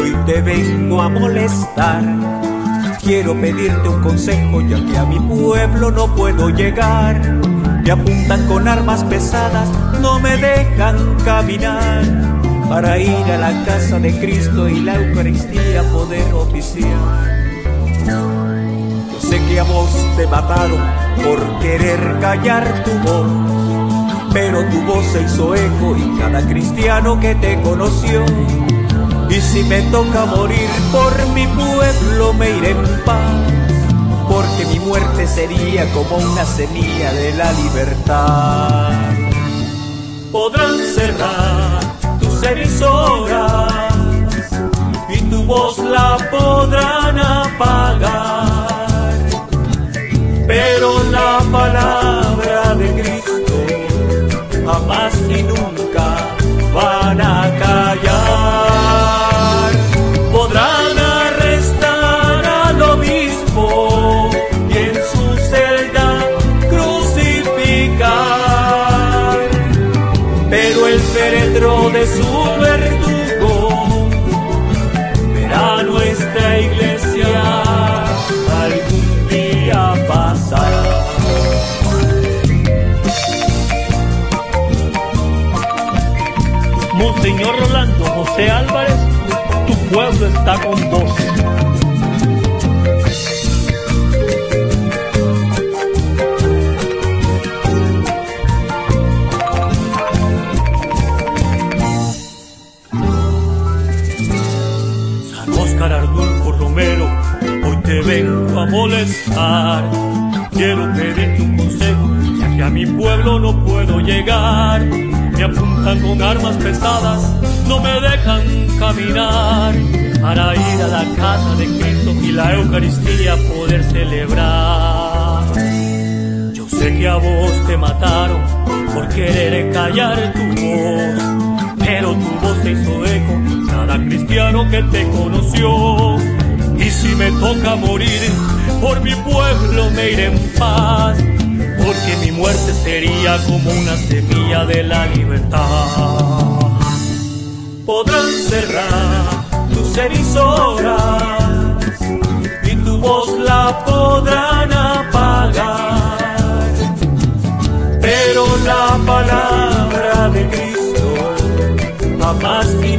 Hoy te vengo a molestar. Quiero pedirte un consejo ya que a mi pueblo no puedo llegar. Me apuntan con armas pesadas, no me dejan caminar para ir a la casa de Cristo y la Eucaristía poder oficiar. Yo sé que a vos te mataron por querer callar tu voz, pero tu voz se hizo eco Y cada cristiano que te conoció. Y si me toca morir por mi pueblo me iré en paz, porque mi muerte sería como una semilla de la libertad. Podrán cerrar tus emisoras y tu voz la podrán apagar, pero la palabra de Cristo tu voz, pero tu voz se hizo eco, cada cristiano que te conoció. Y si me toca morir, por mi pueblo me iré en paz, porque mi muerte sería como una semilla de la libertad. Podrán cerrar tus emisoras y tu voz la podrán apagar, pero la palabra must be